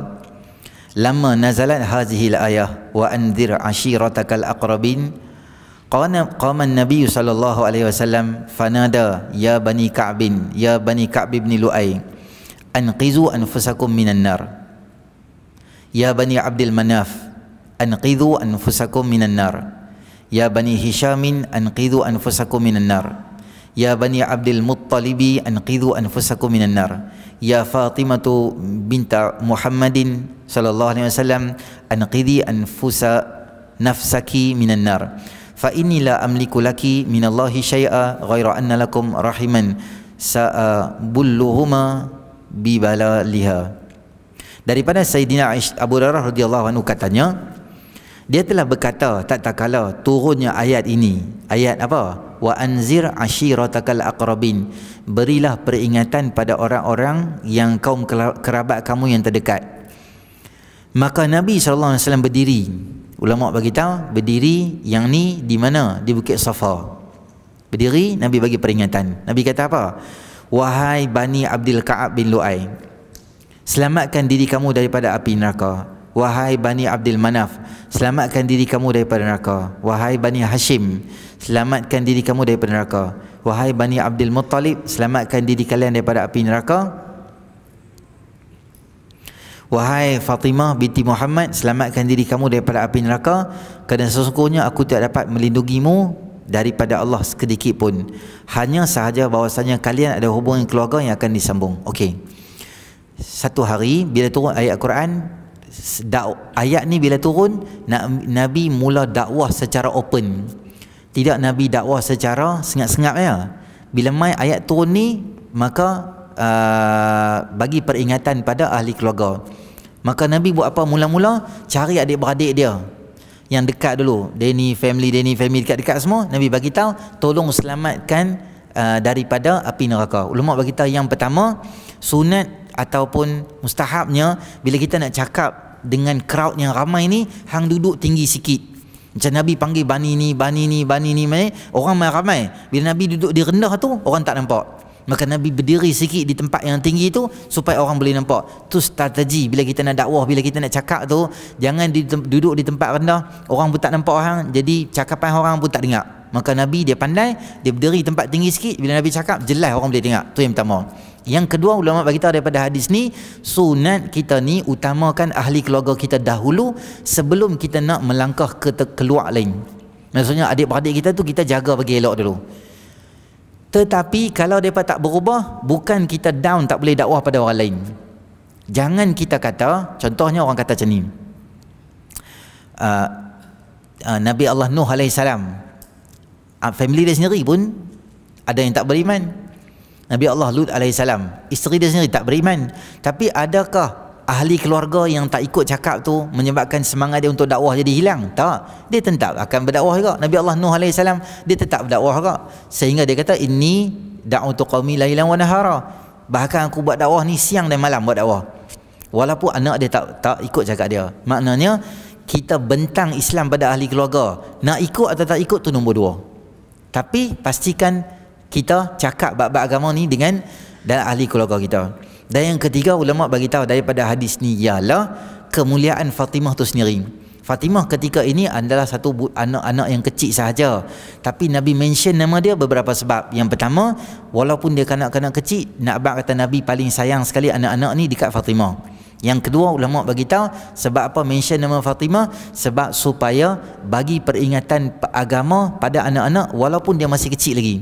لما نزلت هذه الايه وانذر عشيرتك الاقربين قام النبي صلى الله عليه وسلم فنادى يا بني كعب يا بني كعب بن لؤي انقذوا انفسكم من النار يا بني عبد المناف أنقذوا أنفسكم من النار يا بني هشام أنقذوا أنفسكم من النار يا بني عبد المطلب أنقذوا أنفسكم من النار يا فاطمة بنت محمد صلى الله عليه وسلم أنقذي أنفس نفسك من النار فإني لا أملك لك من الله شيئا غير أن لكم رحما سأبلهما ببلالها daripada Sayyidina Abu Darrah radhiyallahu anhu katanya dia telah berkata tak tak kala turunnya ayat ini ayat apa wa anzir ashiratakal aqrabin berilah peringatan pada orang-orang yang kaum kerabat kamu yang terdekat maka Nabi sallallahu alaihi wasallam berdiri ulama bagi tahu berdiri yang ni di mana di bukit safa berdiri Nabi bagi peringatan Nabi kata apa wahai bani Abdul Ka'ab bin Lu'ai Selamatkan diri kamu daripada api neraka Wahai Bani Abdul Manaf Selamatkan diri kamu daripada neraka Wahai Bani Hashim Selamatkan diri kamu daripada neraka Wahai Bani Abdul Muttalib Selamatkan diri kalian daripada api neraka Wahai Fatimah binti Muhammad Selamatkan diri kamu daripada api neraka Kerana sesungguhnya aku tidak dapat melindungimu Daripada Allah sedikit pun Hanya sahaja bahawasanya kalian ada hubungan keluarga yang akan disambung Okey satu hari bila turun ayat Quran ayat ni bila turun Nabi mula dakwah secara open tidak Nabi dakwah secara sengat-sengat ya bila mai ayat turun ni maka uh, bagi peringatan pada ahli keluarga maka Nabi buat apa mula-mula cari adik-beradik dia yang dekat dulu Denny family Denny family dekat-dekat semua Nabi bagi tahu tolong selamatkan uh, daripada api neraka ulama bagi tahu yang pertama sunat ataupun mustahabnya bila kita nak cakap dengan crowd yang ramai ni hang duduk tinggi sikit macam Nabi panggil bani ni, bani ni, bani ni mai. Orang ramai-ramai Bila Nabi duduk di rendah tu Orang tak nampak Maka Nabi berdiri sikit di tempat yang tinggi tu Supaya orang boleh nampak Tu strategi Bila kita nak dakwah Bila kita nak cakap tu Jangan duduk di tempat rendah Orang pun tak nampak orang Jadi cakapan orang pun tak dengar Maka Nabi dia pandai Dia berdiri tempat tinggi sikit Bila Nabi cakap Jelas orang boleh dengar Tu yang pertama yang kedua ulama bagi tahu daripada hadis ni sunat kita ni utamakan ahli keluarga kita dahulu sebelum kita nak melangkah ke keluar lain. Maksudnya adik-beradik kita tu kita jaga bagi elok dulu. Tetapi kalau depa tak berubah bukan kita down tak boleh dakwah pada orang lain. Jangan kita kata contohnya orang kata macam ni. Uh, uh, Nabi Allah Nuh alaihi salam. Ah, family dia sendiri pun ada yang tak beriman, Nabi Allah Lut AS Isteri dia sendiri tak beriman Tapi adakah ahli keluarga yang tak ikut cakap tu Menyebabkan semangat dia untuk dakwah jadi hilang Tak Dia tetap akan berdakwah juga Nabi Allah Nuh AS Dia tetap berdakwah juga Sehingga dia kata Ini da'utu qawmi lailan wa nahara Bahkan aku buat dakwah ni siang dan malam buat dakwah Walaupun anak dia tak tak ikut cakap dia Maknanya kita bentang Islam pada ahli keluarga Nak ikut atau tak ikut tu nombor dua Tapi pastikan kita cakap bab-bab agama ni dengan dan ahli keluarga kita. Dan yang ketiga ulama bagi tahu daripada hadis ni ialah kemuliaan Fatimah tu sendiri. Fatimah ketika ini adalah satu anak-anak yang kecil sahaja. Tapi Nabi mention nama dia beberapa sebab. Yang pertama, walaupun dia kanak-kanak kecil, nak abang kata Nabi paling sayang sekali anak-anak ni dekat Fatimah. Yang kedua ulama bagi tahu sebab apa mention nama Fatimah sebab supaya bagi peringatan agama pada anak-anak walaupun dia masih kecil lagi.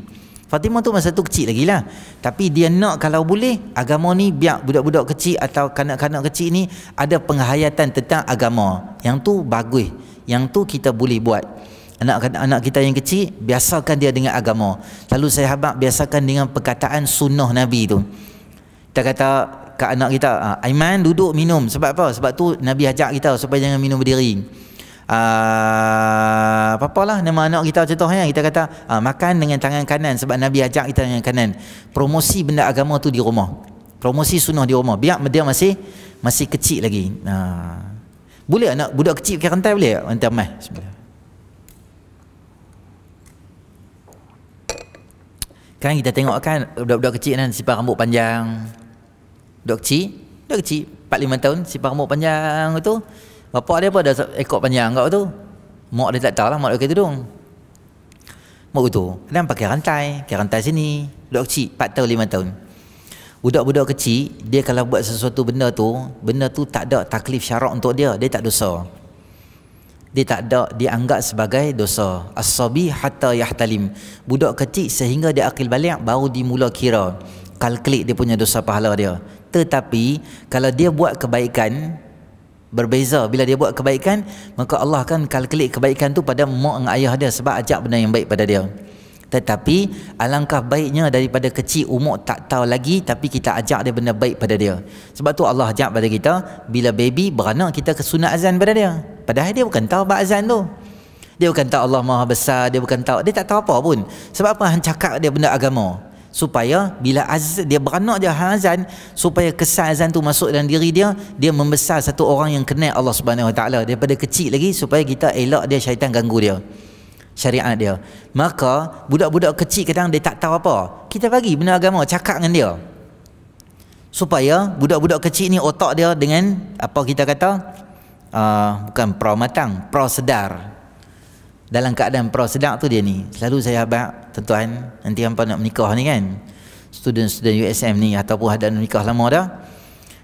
Fatimah tu masa tu kecil lagi lah Tapi dia nak kalau boleh Agama ni biar budak-budak kecil Atau kanak-kanak kecil ni Ada penghayatan tentang agama Yang tu bagus Yang tu kita boleh buat Anak-anak kita yang kecil Biasakan dia dengan agama Lalu saya habak biasakan dengan perkataan sunnah Nabi tu Kita kata ke anak kita ah, Aiman duduk minum Sebab apa? Sebab tu Nabi ajak kita Supaya jangan minum berdiri apa ah, apa lah nama anak kita contohnya kita kata uh, makan dengan tangan kanan sebab Nabi ajak kita dengan kanan promosi benda agama tu di rumah promosi sunnah di rumah biar dia masih masih kecil lagi uh, boleh anak budak kecil pakai rantai boleh tak rantai emas Kan kita tengok kan budak-budak kecil kan sipar rambut panjang. Budak kecil, budak kecil 4 5 tahun sipar rambut panjang itu Bapak dia pun ada ekor panjang kau tu. Mak dia tak tahu lah, mak dia pakai tudung. Mak tu, dia pakai rantai, pakai rantai sini. Budak kecil, 4 tahun, 5 tahun. Budak-budak kecil, dia kalau buat sesuatu benda tu, benda tu tak ada taklif syarak untuk dia, dia tak dosa. Dia tak ada dianggap sebagai dosa. As-sabi hatta yahtalim. Budak kecil sehingga dia akil balik, baru dimula kira. Kalkulik dia punya dosa pahala dia. Tetapi, kalau dia buat kebaikan, berbeza bila dia buat kebaikan maka Allah akan kalkulik kebaikan tu pada mak dan ayah dia sebab ajak benda yang baik pada dia tetapi alangkah baiknya daripada kecil umur tak tahu lagi tapi kita ajak dia benda baik pada dia sebab tu Allah ajak pada kita bila baby beranak kita ke sunat azan pada dia padahal dia bukan tahu bab azan tu dia bukan tahu Allah Maha Besar dia bukan tahu dia tak tahu apa pun sebab apa hang cakap dia benda agama supaya bila azan dia beranak je azan supaya kesan azan tu masuk dalam diri dia dia membesar satu orang yang kenal Allah Subhanahu Wa Taala daripada kecil lagi supaya kita elak dia syaitan ganggu dia syariat dia maka budak-budak kecil kadang dia tak tahu apa kita bagi benda agama cakap dengan dia supaya budak-budak kecil ni otak dia dengan apa kita kata uh, bukan pro matang pro sedar dalam keadaan pro sedak tu dia ni selalu saya habaq tuan-tuan nanti hangpa nak menikah ni kan student-student USM ni ataupun ada nikah lama dah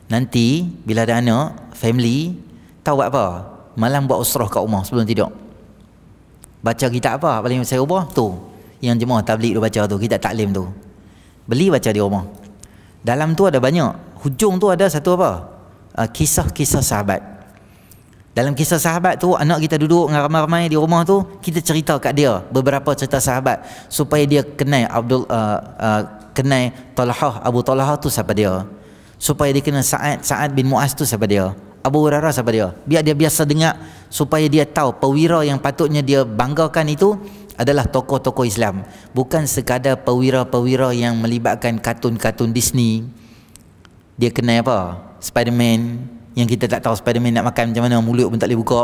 nanti bila ada anak family tahu buat apa malam buat usrah kat rumah sebelum tidur baca kitab apa paling saya ubah tu yang jemaah tablik tu baca tu kitab taklim tu beli baca di rumah dalam tu ada banyak hujung tu ada satu apa ah, kisah-kisah sahabat dalam kisah sahabat tu anak kita duduk dengan ramai-ramai di rumah tu kita cerita kat dia beberapa cerita sahabat supaya dia kenai Abdul uh, uh, kenal Talhah Abu Talhah tu siapa dia supaya dia kenal Sa'ad Sa'ad bin Mu'az tu siapa dia Abu Rara siapa dia biar dia biasa dengar supaya dia tahu perwira yang patutnya dia banggakan itu adalah tokoh-tokoh Islam bukan sekadar perwira-perwira yang melibatkan kartun-kartun Disney dia kenai apa Spiderman yang kita tak tahu Spiderman nak makan macam mana Mulut pun tak boleh buka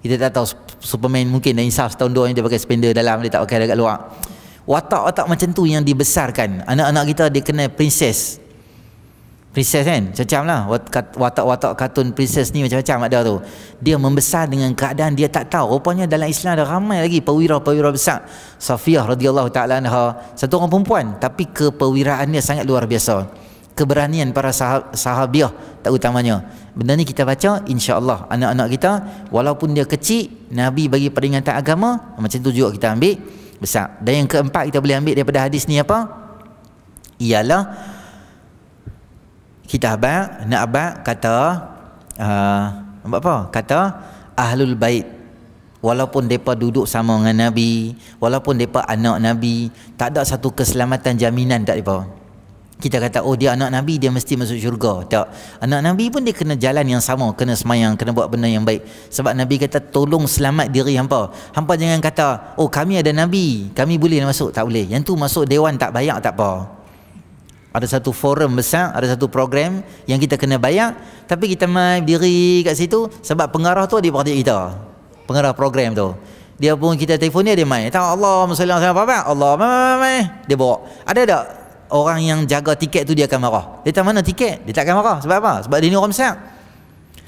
Kita tak tahu Superman mungkin dah insaf setahun dua Dia pakai spender dalam Dia tak pakai dekat luar Watak-watak macam tu yang dibesarkan Anak-anak kita dia kena princess Princess kan Macam-macam lah Watak-watak kartun princess ni macam-macam ada tu Dia membesar dengan keadaan dia tak tahu Rupanya dalam Islam ada ramai lagi Perwira-perwira besar Safiyah radhiyallahu ta'ala Satu orang perempuan Tapi keperwiraan dia sangat luar biasa keberanian para sahab, sahabiah tak Benda ni kita baca insya-Allah anak-anak kita walaupun dia kecil Nabi bagi peringatan agama macam tu juga kita ambil besar. Dan yang keempat kita boleh ambil daripada hadis ni apa? Ialah kita abad, nak abad kata uh, apa? Kata ahlul bait walaupun depa duduk sama dengan Nabi, walaupun depa anak Nabi, tak ada satu keselamatan jaminan tak depa kita kata oh dia anak nabi dia mesti masuk syurga tak anak nabi pun dia kena jalan yang sama kena semayang kena buat benda yang baik sebab nabi kata tolong selamat diri hampa hampa jangan kata oh kami ada nabi kami boleh masuk tak boleh yang tu masuk dewan tak bayar tak apa ada satu forum besar ada satu program yang kita kena bayar tapi kita main diri kat situ sebab pengarah tu ada parti kita pengarah program tu dia pun kita telefon dia dia mai tahu Allah sallallahu Allah apa apa Allah mai dia bawa ada tak orang yang jaga tiket tu dia akan marah. Dia tak mana tiket? Dia tak akan marah. Sebab apa? Sebab dia ni orang besar.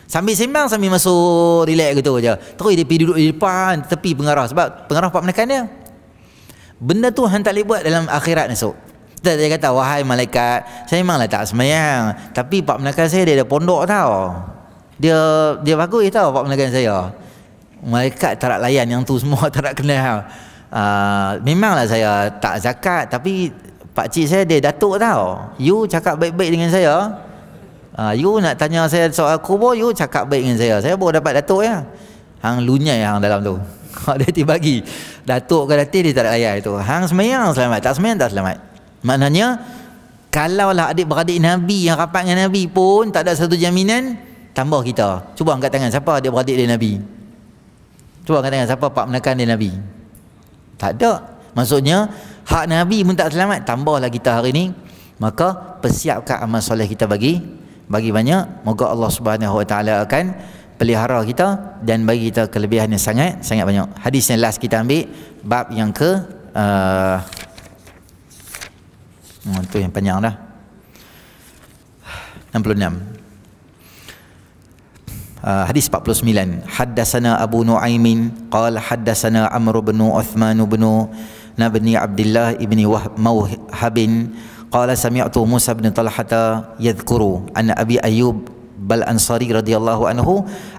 Sambil sembang sambil masuk relax gitu aja. Terus dia pergi duduk di depan tepi pengarah sebab pengarah buat menekan dia. Benda tu hang tak buat dalam akhirat esok. So, dia kata wahai malaikat, saya memanglah tak semayang, tapi pak menekan saya dia ada pondok tau. Dia dia bagus tau pak menekan saya. Malaikat tak nak layan yang tu semua tak nak kenal. Uh, memanglah saya tak zakat tapi Pak cik saya dia datuk tau. You cakap baik-baik dengan saya. Ha, you nak tanya saya soal kubur, you cakap baik dengan saya. Saya boleh dapat datuk ya. Hang lunyai hang dalam tu. Kau dia tiba bagi. Datuk ke datin dia tak ada layar itu. Hang semayang selamat. Tak semayang tak selamat. Maknanya, kalaulah adik-beradik Nabi yang rapat dengan Nabi pun tak ada satu jaminan, tambah kita. Cuba angkat tangan siapa adik-beradik dia Nabi. Cuba angkat tangan siapa pak menekan dia Nabi. Tak ada. Maksudnya, Hak Nabi pun tak selamat Tambahlah kita hari ni Maka persiapkan amal soleh kita bagi Bagi banyak Moga Allah subhanahu wa ta'ala akan Pelihara kita Dan bagi kita kelebihan yang sangat Sangat banyak Hadis yang last kita ambil Bab yang ke uh, Itu oh, yang panjang dah 66 uh, Hadis 49 Haddasana Abu Nu'aymin Qal haddasana Amr bin Uthman bin Uthman بن عبد الله بن وهب موهب قال سمعت موسى بن طلحة يذكر أن أبي أيوب بل أنصاري رضي الله عنه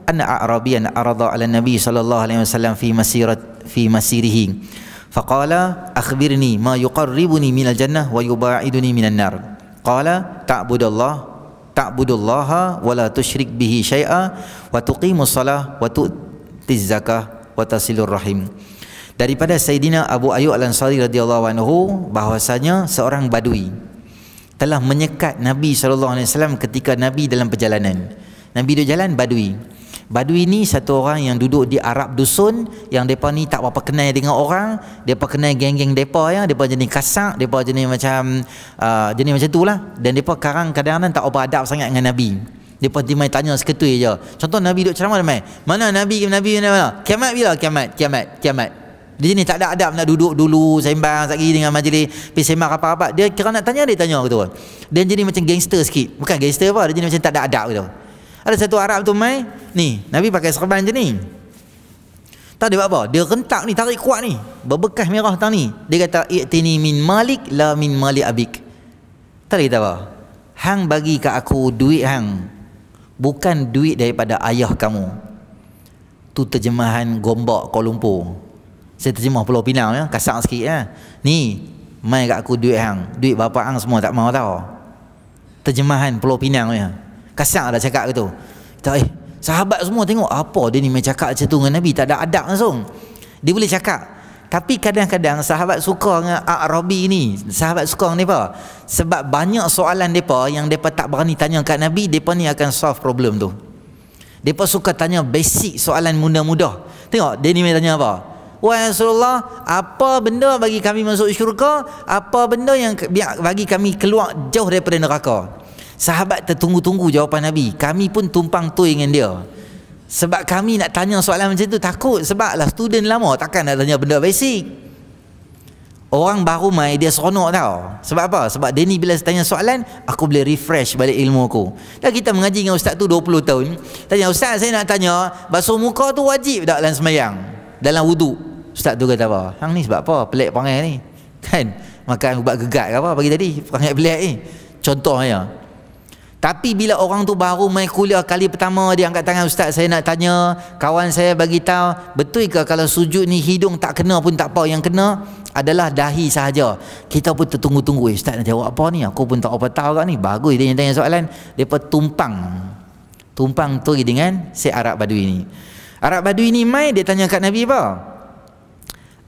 أن أعرابيا عرض على النبي صلى الله عليه وسلم في مسيرة في مسيره فقال أخبرني ما يقربني من الجنة ويباعدني من النار قال تعبد الله تعبد الله ولا تشرك به شيئا وتقيم الصلاة وتؤتي الزكاة وتصل الرحم daripada Sayyidina Abu Ayyub Al-Ansari radhiyallahu anhu bahwasanya seorang badui telah menyekat Nabi sallallahu alaihi wasallam ketika Nabi dalam perjalanan. Nabi dia jalan badui. Badui ni satu orang yang duduk di Arab dusun yang depa ni tak berapa kenal dengan orang, depa kenal geng-geng depa ya, depa jenis kasar, depa jenis macam uh, jenis macam tulah dan depa karang kadang-kadang tak apa adab sangat dengan Nabi. Depa timai tanya seketul aja. Contoh Nabi duduk ceramah mai. Mana Nabi? Nabi mana? Kiamat bila? kiamat, kiamat. kiamat. Di sini tak ada adab nak duduk dulu sembang sekali dengan majlis, pergi sembang apa-apa. Dia kira nak tanya dia tanya gitu. Dia jadi macam gangster sikit. Bukan gangster apa, dia jadi macam tak ada adab gitu. Ada satu Arab tu mai, ni, Nabi pakai serban je ni. Tak ada apa-apa. Dia rentak ni, tarik kuat ni. Berbekas merah tang ni. Dia kata, "Iktini min Malik la min Malik abik." Tak ada kata apa. Hang bagi ke aku duit hang. Bukan duit daripada ayah kamu. Tu terjemahan Gombak Kuala Lumpur. Saya terjemah Pulau Pinang ya, kasar sikit ya. Ni, mai kat aku duit hang, duit bapa hang semua tak mau tau. Terjemahan Pulau Pinang ya. Kasar dah cakap gitu. Kita eh, sahabat semua tengok apa dia ni main cakap macam tu dengan Nabi, tak ada adab langsung. Dia boleh cakap. Tapi kadang-kadang sahabat suka dengan Arabi ni. Sahabat suka dengan depa. Sebab banyak soalan depa yang depa tak berani tanya kat Nabi, depa ni akan solve problem tu. Depa suka tanya basic soalan mudah-mudah. Tengok dia ni main tanya apa? Wahai Rasulullah Apa benda bagi kami masuk syurga Apa benda yang bagi kami keluar jauh daripada neraka Sahabat tertunggu-tunggu jawapan Nabi Kami pun tumpang tu dengan dia Sebab kami nak tanya soalan macam tu Takut sebablah student lama Takkan nak tanya benda basic Orang baru mai dia seronok tau Sebab apa? Sebab dia ni bila tanya soalan Aku boleh refresh balik ilmu aku Dan kita mengaji dengan ustaz tu 20 tahun Tanya ustaz saya nak tanya Basuh muka tu wajib tak dalam semayang? Dalam wuduk Ustaz tu kata apa? Hang ni sebab apa? Pelik perangai ni. Kan? Makan ubat gegat ke apa pagi tadi? Perangai pelik ni. Contohnya. Tapi bila orang tu baru mai kuliah kali pertama dia angkat tangan ustaz saya nak tanya kawan saya bagi tahu betul ke kalau sujud ni hidung tak kena pun tak apa yang kena adalah dahi sahaja. Kita pun tertunggu-tunggu eh, ustaz nak jawab apa ni aku pun tak apa tahu kat ni. Bagus dia tanya soalan depa tumpang. Tumpang tu dengan si Arab Badui ni. Arab Badui ni mai dia tanya kat Nabi apa?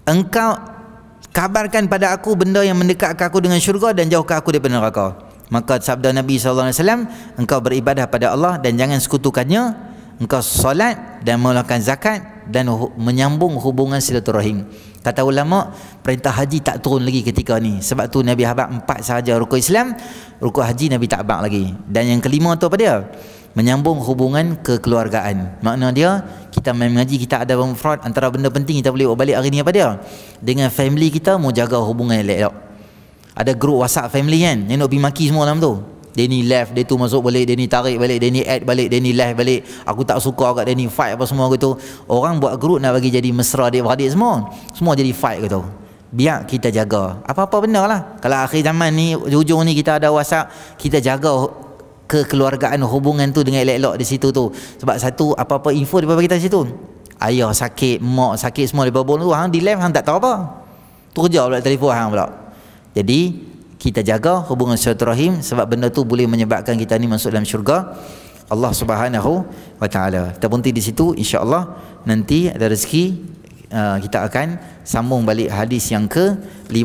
engkau kabarkan pada aku benda yang mendekatkan aku dengan syurga dan jauhkan aku daripada neraka maka sabda Nabi saw. engkau beribadah pada Allah dan jangan sekutukannya engkau solat dan melakukan zakat dan hu- menyambung hubungan silaturahim kata ulama perintah haji tak turun lagi ketika ni sebab tu Nabi habaq empat sahaja rukun Islam rukun haji Nabi tak habaq lagi dan yang kelima tu apa dia menyambung hubungan kekeluargaan. Makna dia kita main mengaji kita ada bermufrad antara benda penting kita boleh balik hari ni apa dia? Dengan family kita mau jaga hubungan yang elok. Ada grup WhatsApp family kan yang nak pergi maki semua dalam tu. Dia ni left, dia tu masuk balik, dia ni tarik balik, dia ni add balik, dia ni left balik. Aku tak suka kat dia ni fight apa semua gitu. Orang buat grup nak bagi jadi mesra dia beradik semua. Semua jadi fight gitu. Biar kita jaga. Apa-apa benda lah. Kalau akhir zaman ni, hujung ni kita ada WhatsApp, kita jaga kekeluargaan hubungan tu dengan elok-elok di situ tu sebab satu apa-apa info dia bagi kita situ ayah sakit mak sakit semua di babon tu hang di live hang tak tahu apa kerja pula telefon hang pula jadi kita jaga hubungan silaturahim sebab benda tu boleh menyebabkan kita ni masuk dalam syurga Allah Subhanahu wa taala. Kita berhenti di situ insya-Allah nanti ada rezeki uh, kita akan sambung balik hadis yang ke 50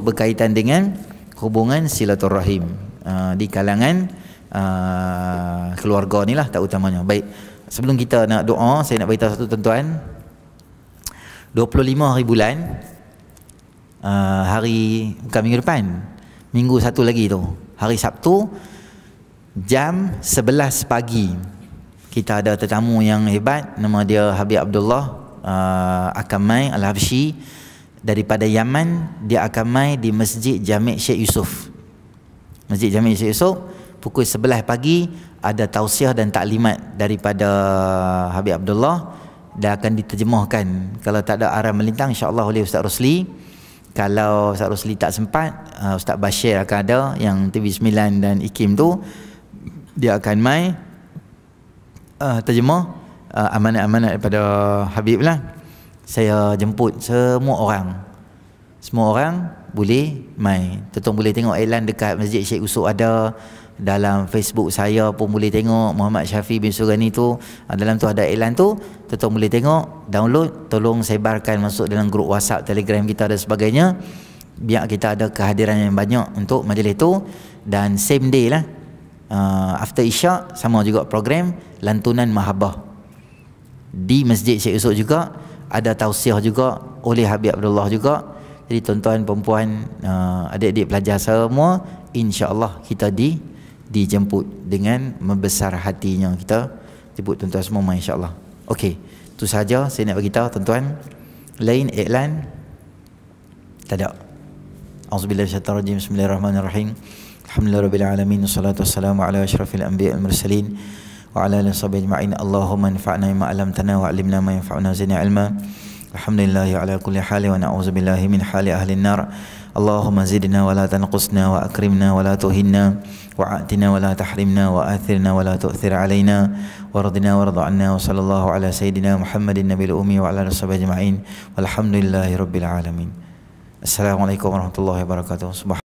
berkaitan dengan hubungan silaturahim uh, di kalangan Ah, keluarga ni lah tak utamanya. Baik. Sebelum kita nak doa, saya nak beritahu satu tuan-tuan. 25 hari bulan uh, hari bukan minggu depan. Minggu satu lagi tu. Hari Sabtu jam 11 pagi. Kita ada tetamu yang hebat nama dia Habib Abdullah uh, ah, akan mai Al-Habshi daripada Yaman dia akan mai di Masjid Jamek Syekh Yusuf. Masjid Jamek Syekh Yusuf pukul 11 pagi ada tausiah dan taklimat daripada Habib Abdullah dan akan diterjemahkan kalau tak ada arah melintang insya Allah oleh Ustaz Rosli kalau Ustaz Rosli tak sempat uh, Ustaz Bashir akan ada yang TV9 dan Ikim tu dia akan mai uh, terjemah amanah-amanah uh, amanat daripada Habib lah saya jemput semua orang semua orang boleh mai tuan boleh tengok iklan dekat masjid Syekh Usuk ada dalam Facebook saya pun boleh tengok Muhammad Syafi bin Surani tu ah, dalam tu ada iklan tu tetap boleh tengok download tolong sebarkan masuk dalam grup WhatsApp Telegram kita dan sebagainya biar kita ada kehadiran yang banyak untuk majlis tu dan same day lah uh, after isyak sama juga program lantunan mahabbah di masjid Syekh Yusuf juga ada tausiah juga oleh Habib Abdullah juga jadi tuan-tuan perempuan uh, ah, adik-adik pelajar semua insya-Allah kita di dijemput dengan membesar hatinya kita jemput tuan-tuan semua insyaAllah Okey, tu saja saya nak beritahu tuan-tuan lain iklan tak ada Auzubillahirrahmanirrahim Bismillahirrahmanirrahim Alhamdulillahirrahmanirrahim Assalatu wassalamu ala ashrafil anbiya wal mursalin wa ala ala sahbihi ajma'in Allahumma anfa'na ma 'allamtana wa 'allimna ma yanfa'una zidna ilma Alhamdulillahi ala kulli hali wa na'udzubillahi min hali ahli an Allahumma zidna wa la tanqusna wa akrimna wa la tuhinna وعاتنا ولا تحرمنا وآثرنا ولا تؤثر علينا ورضنا وارض عنا وصلى الله على سيدنا محمد النبي الأمي وعلى آله وصحبه أجمعين والحمد لله رب العالمين السلام عليكم ورحمة الله وبركاته سبحان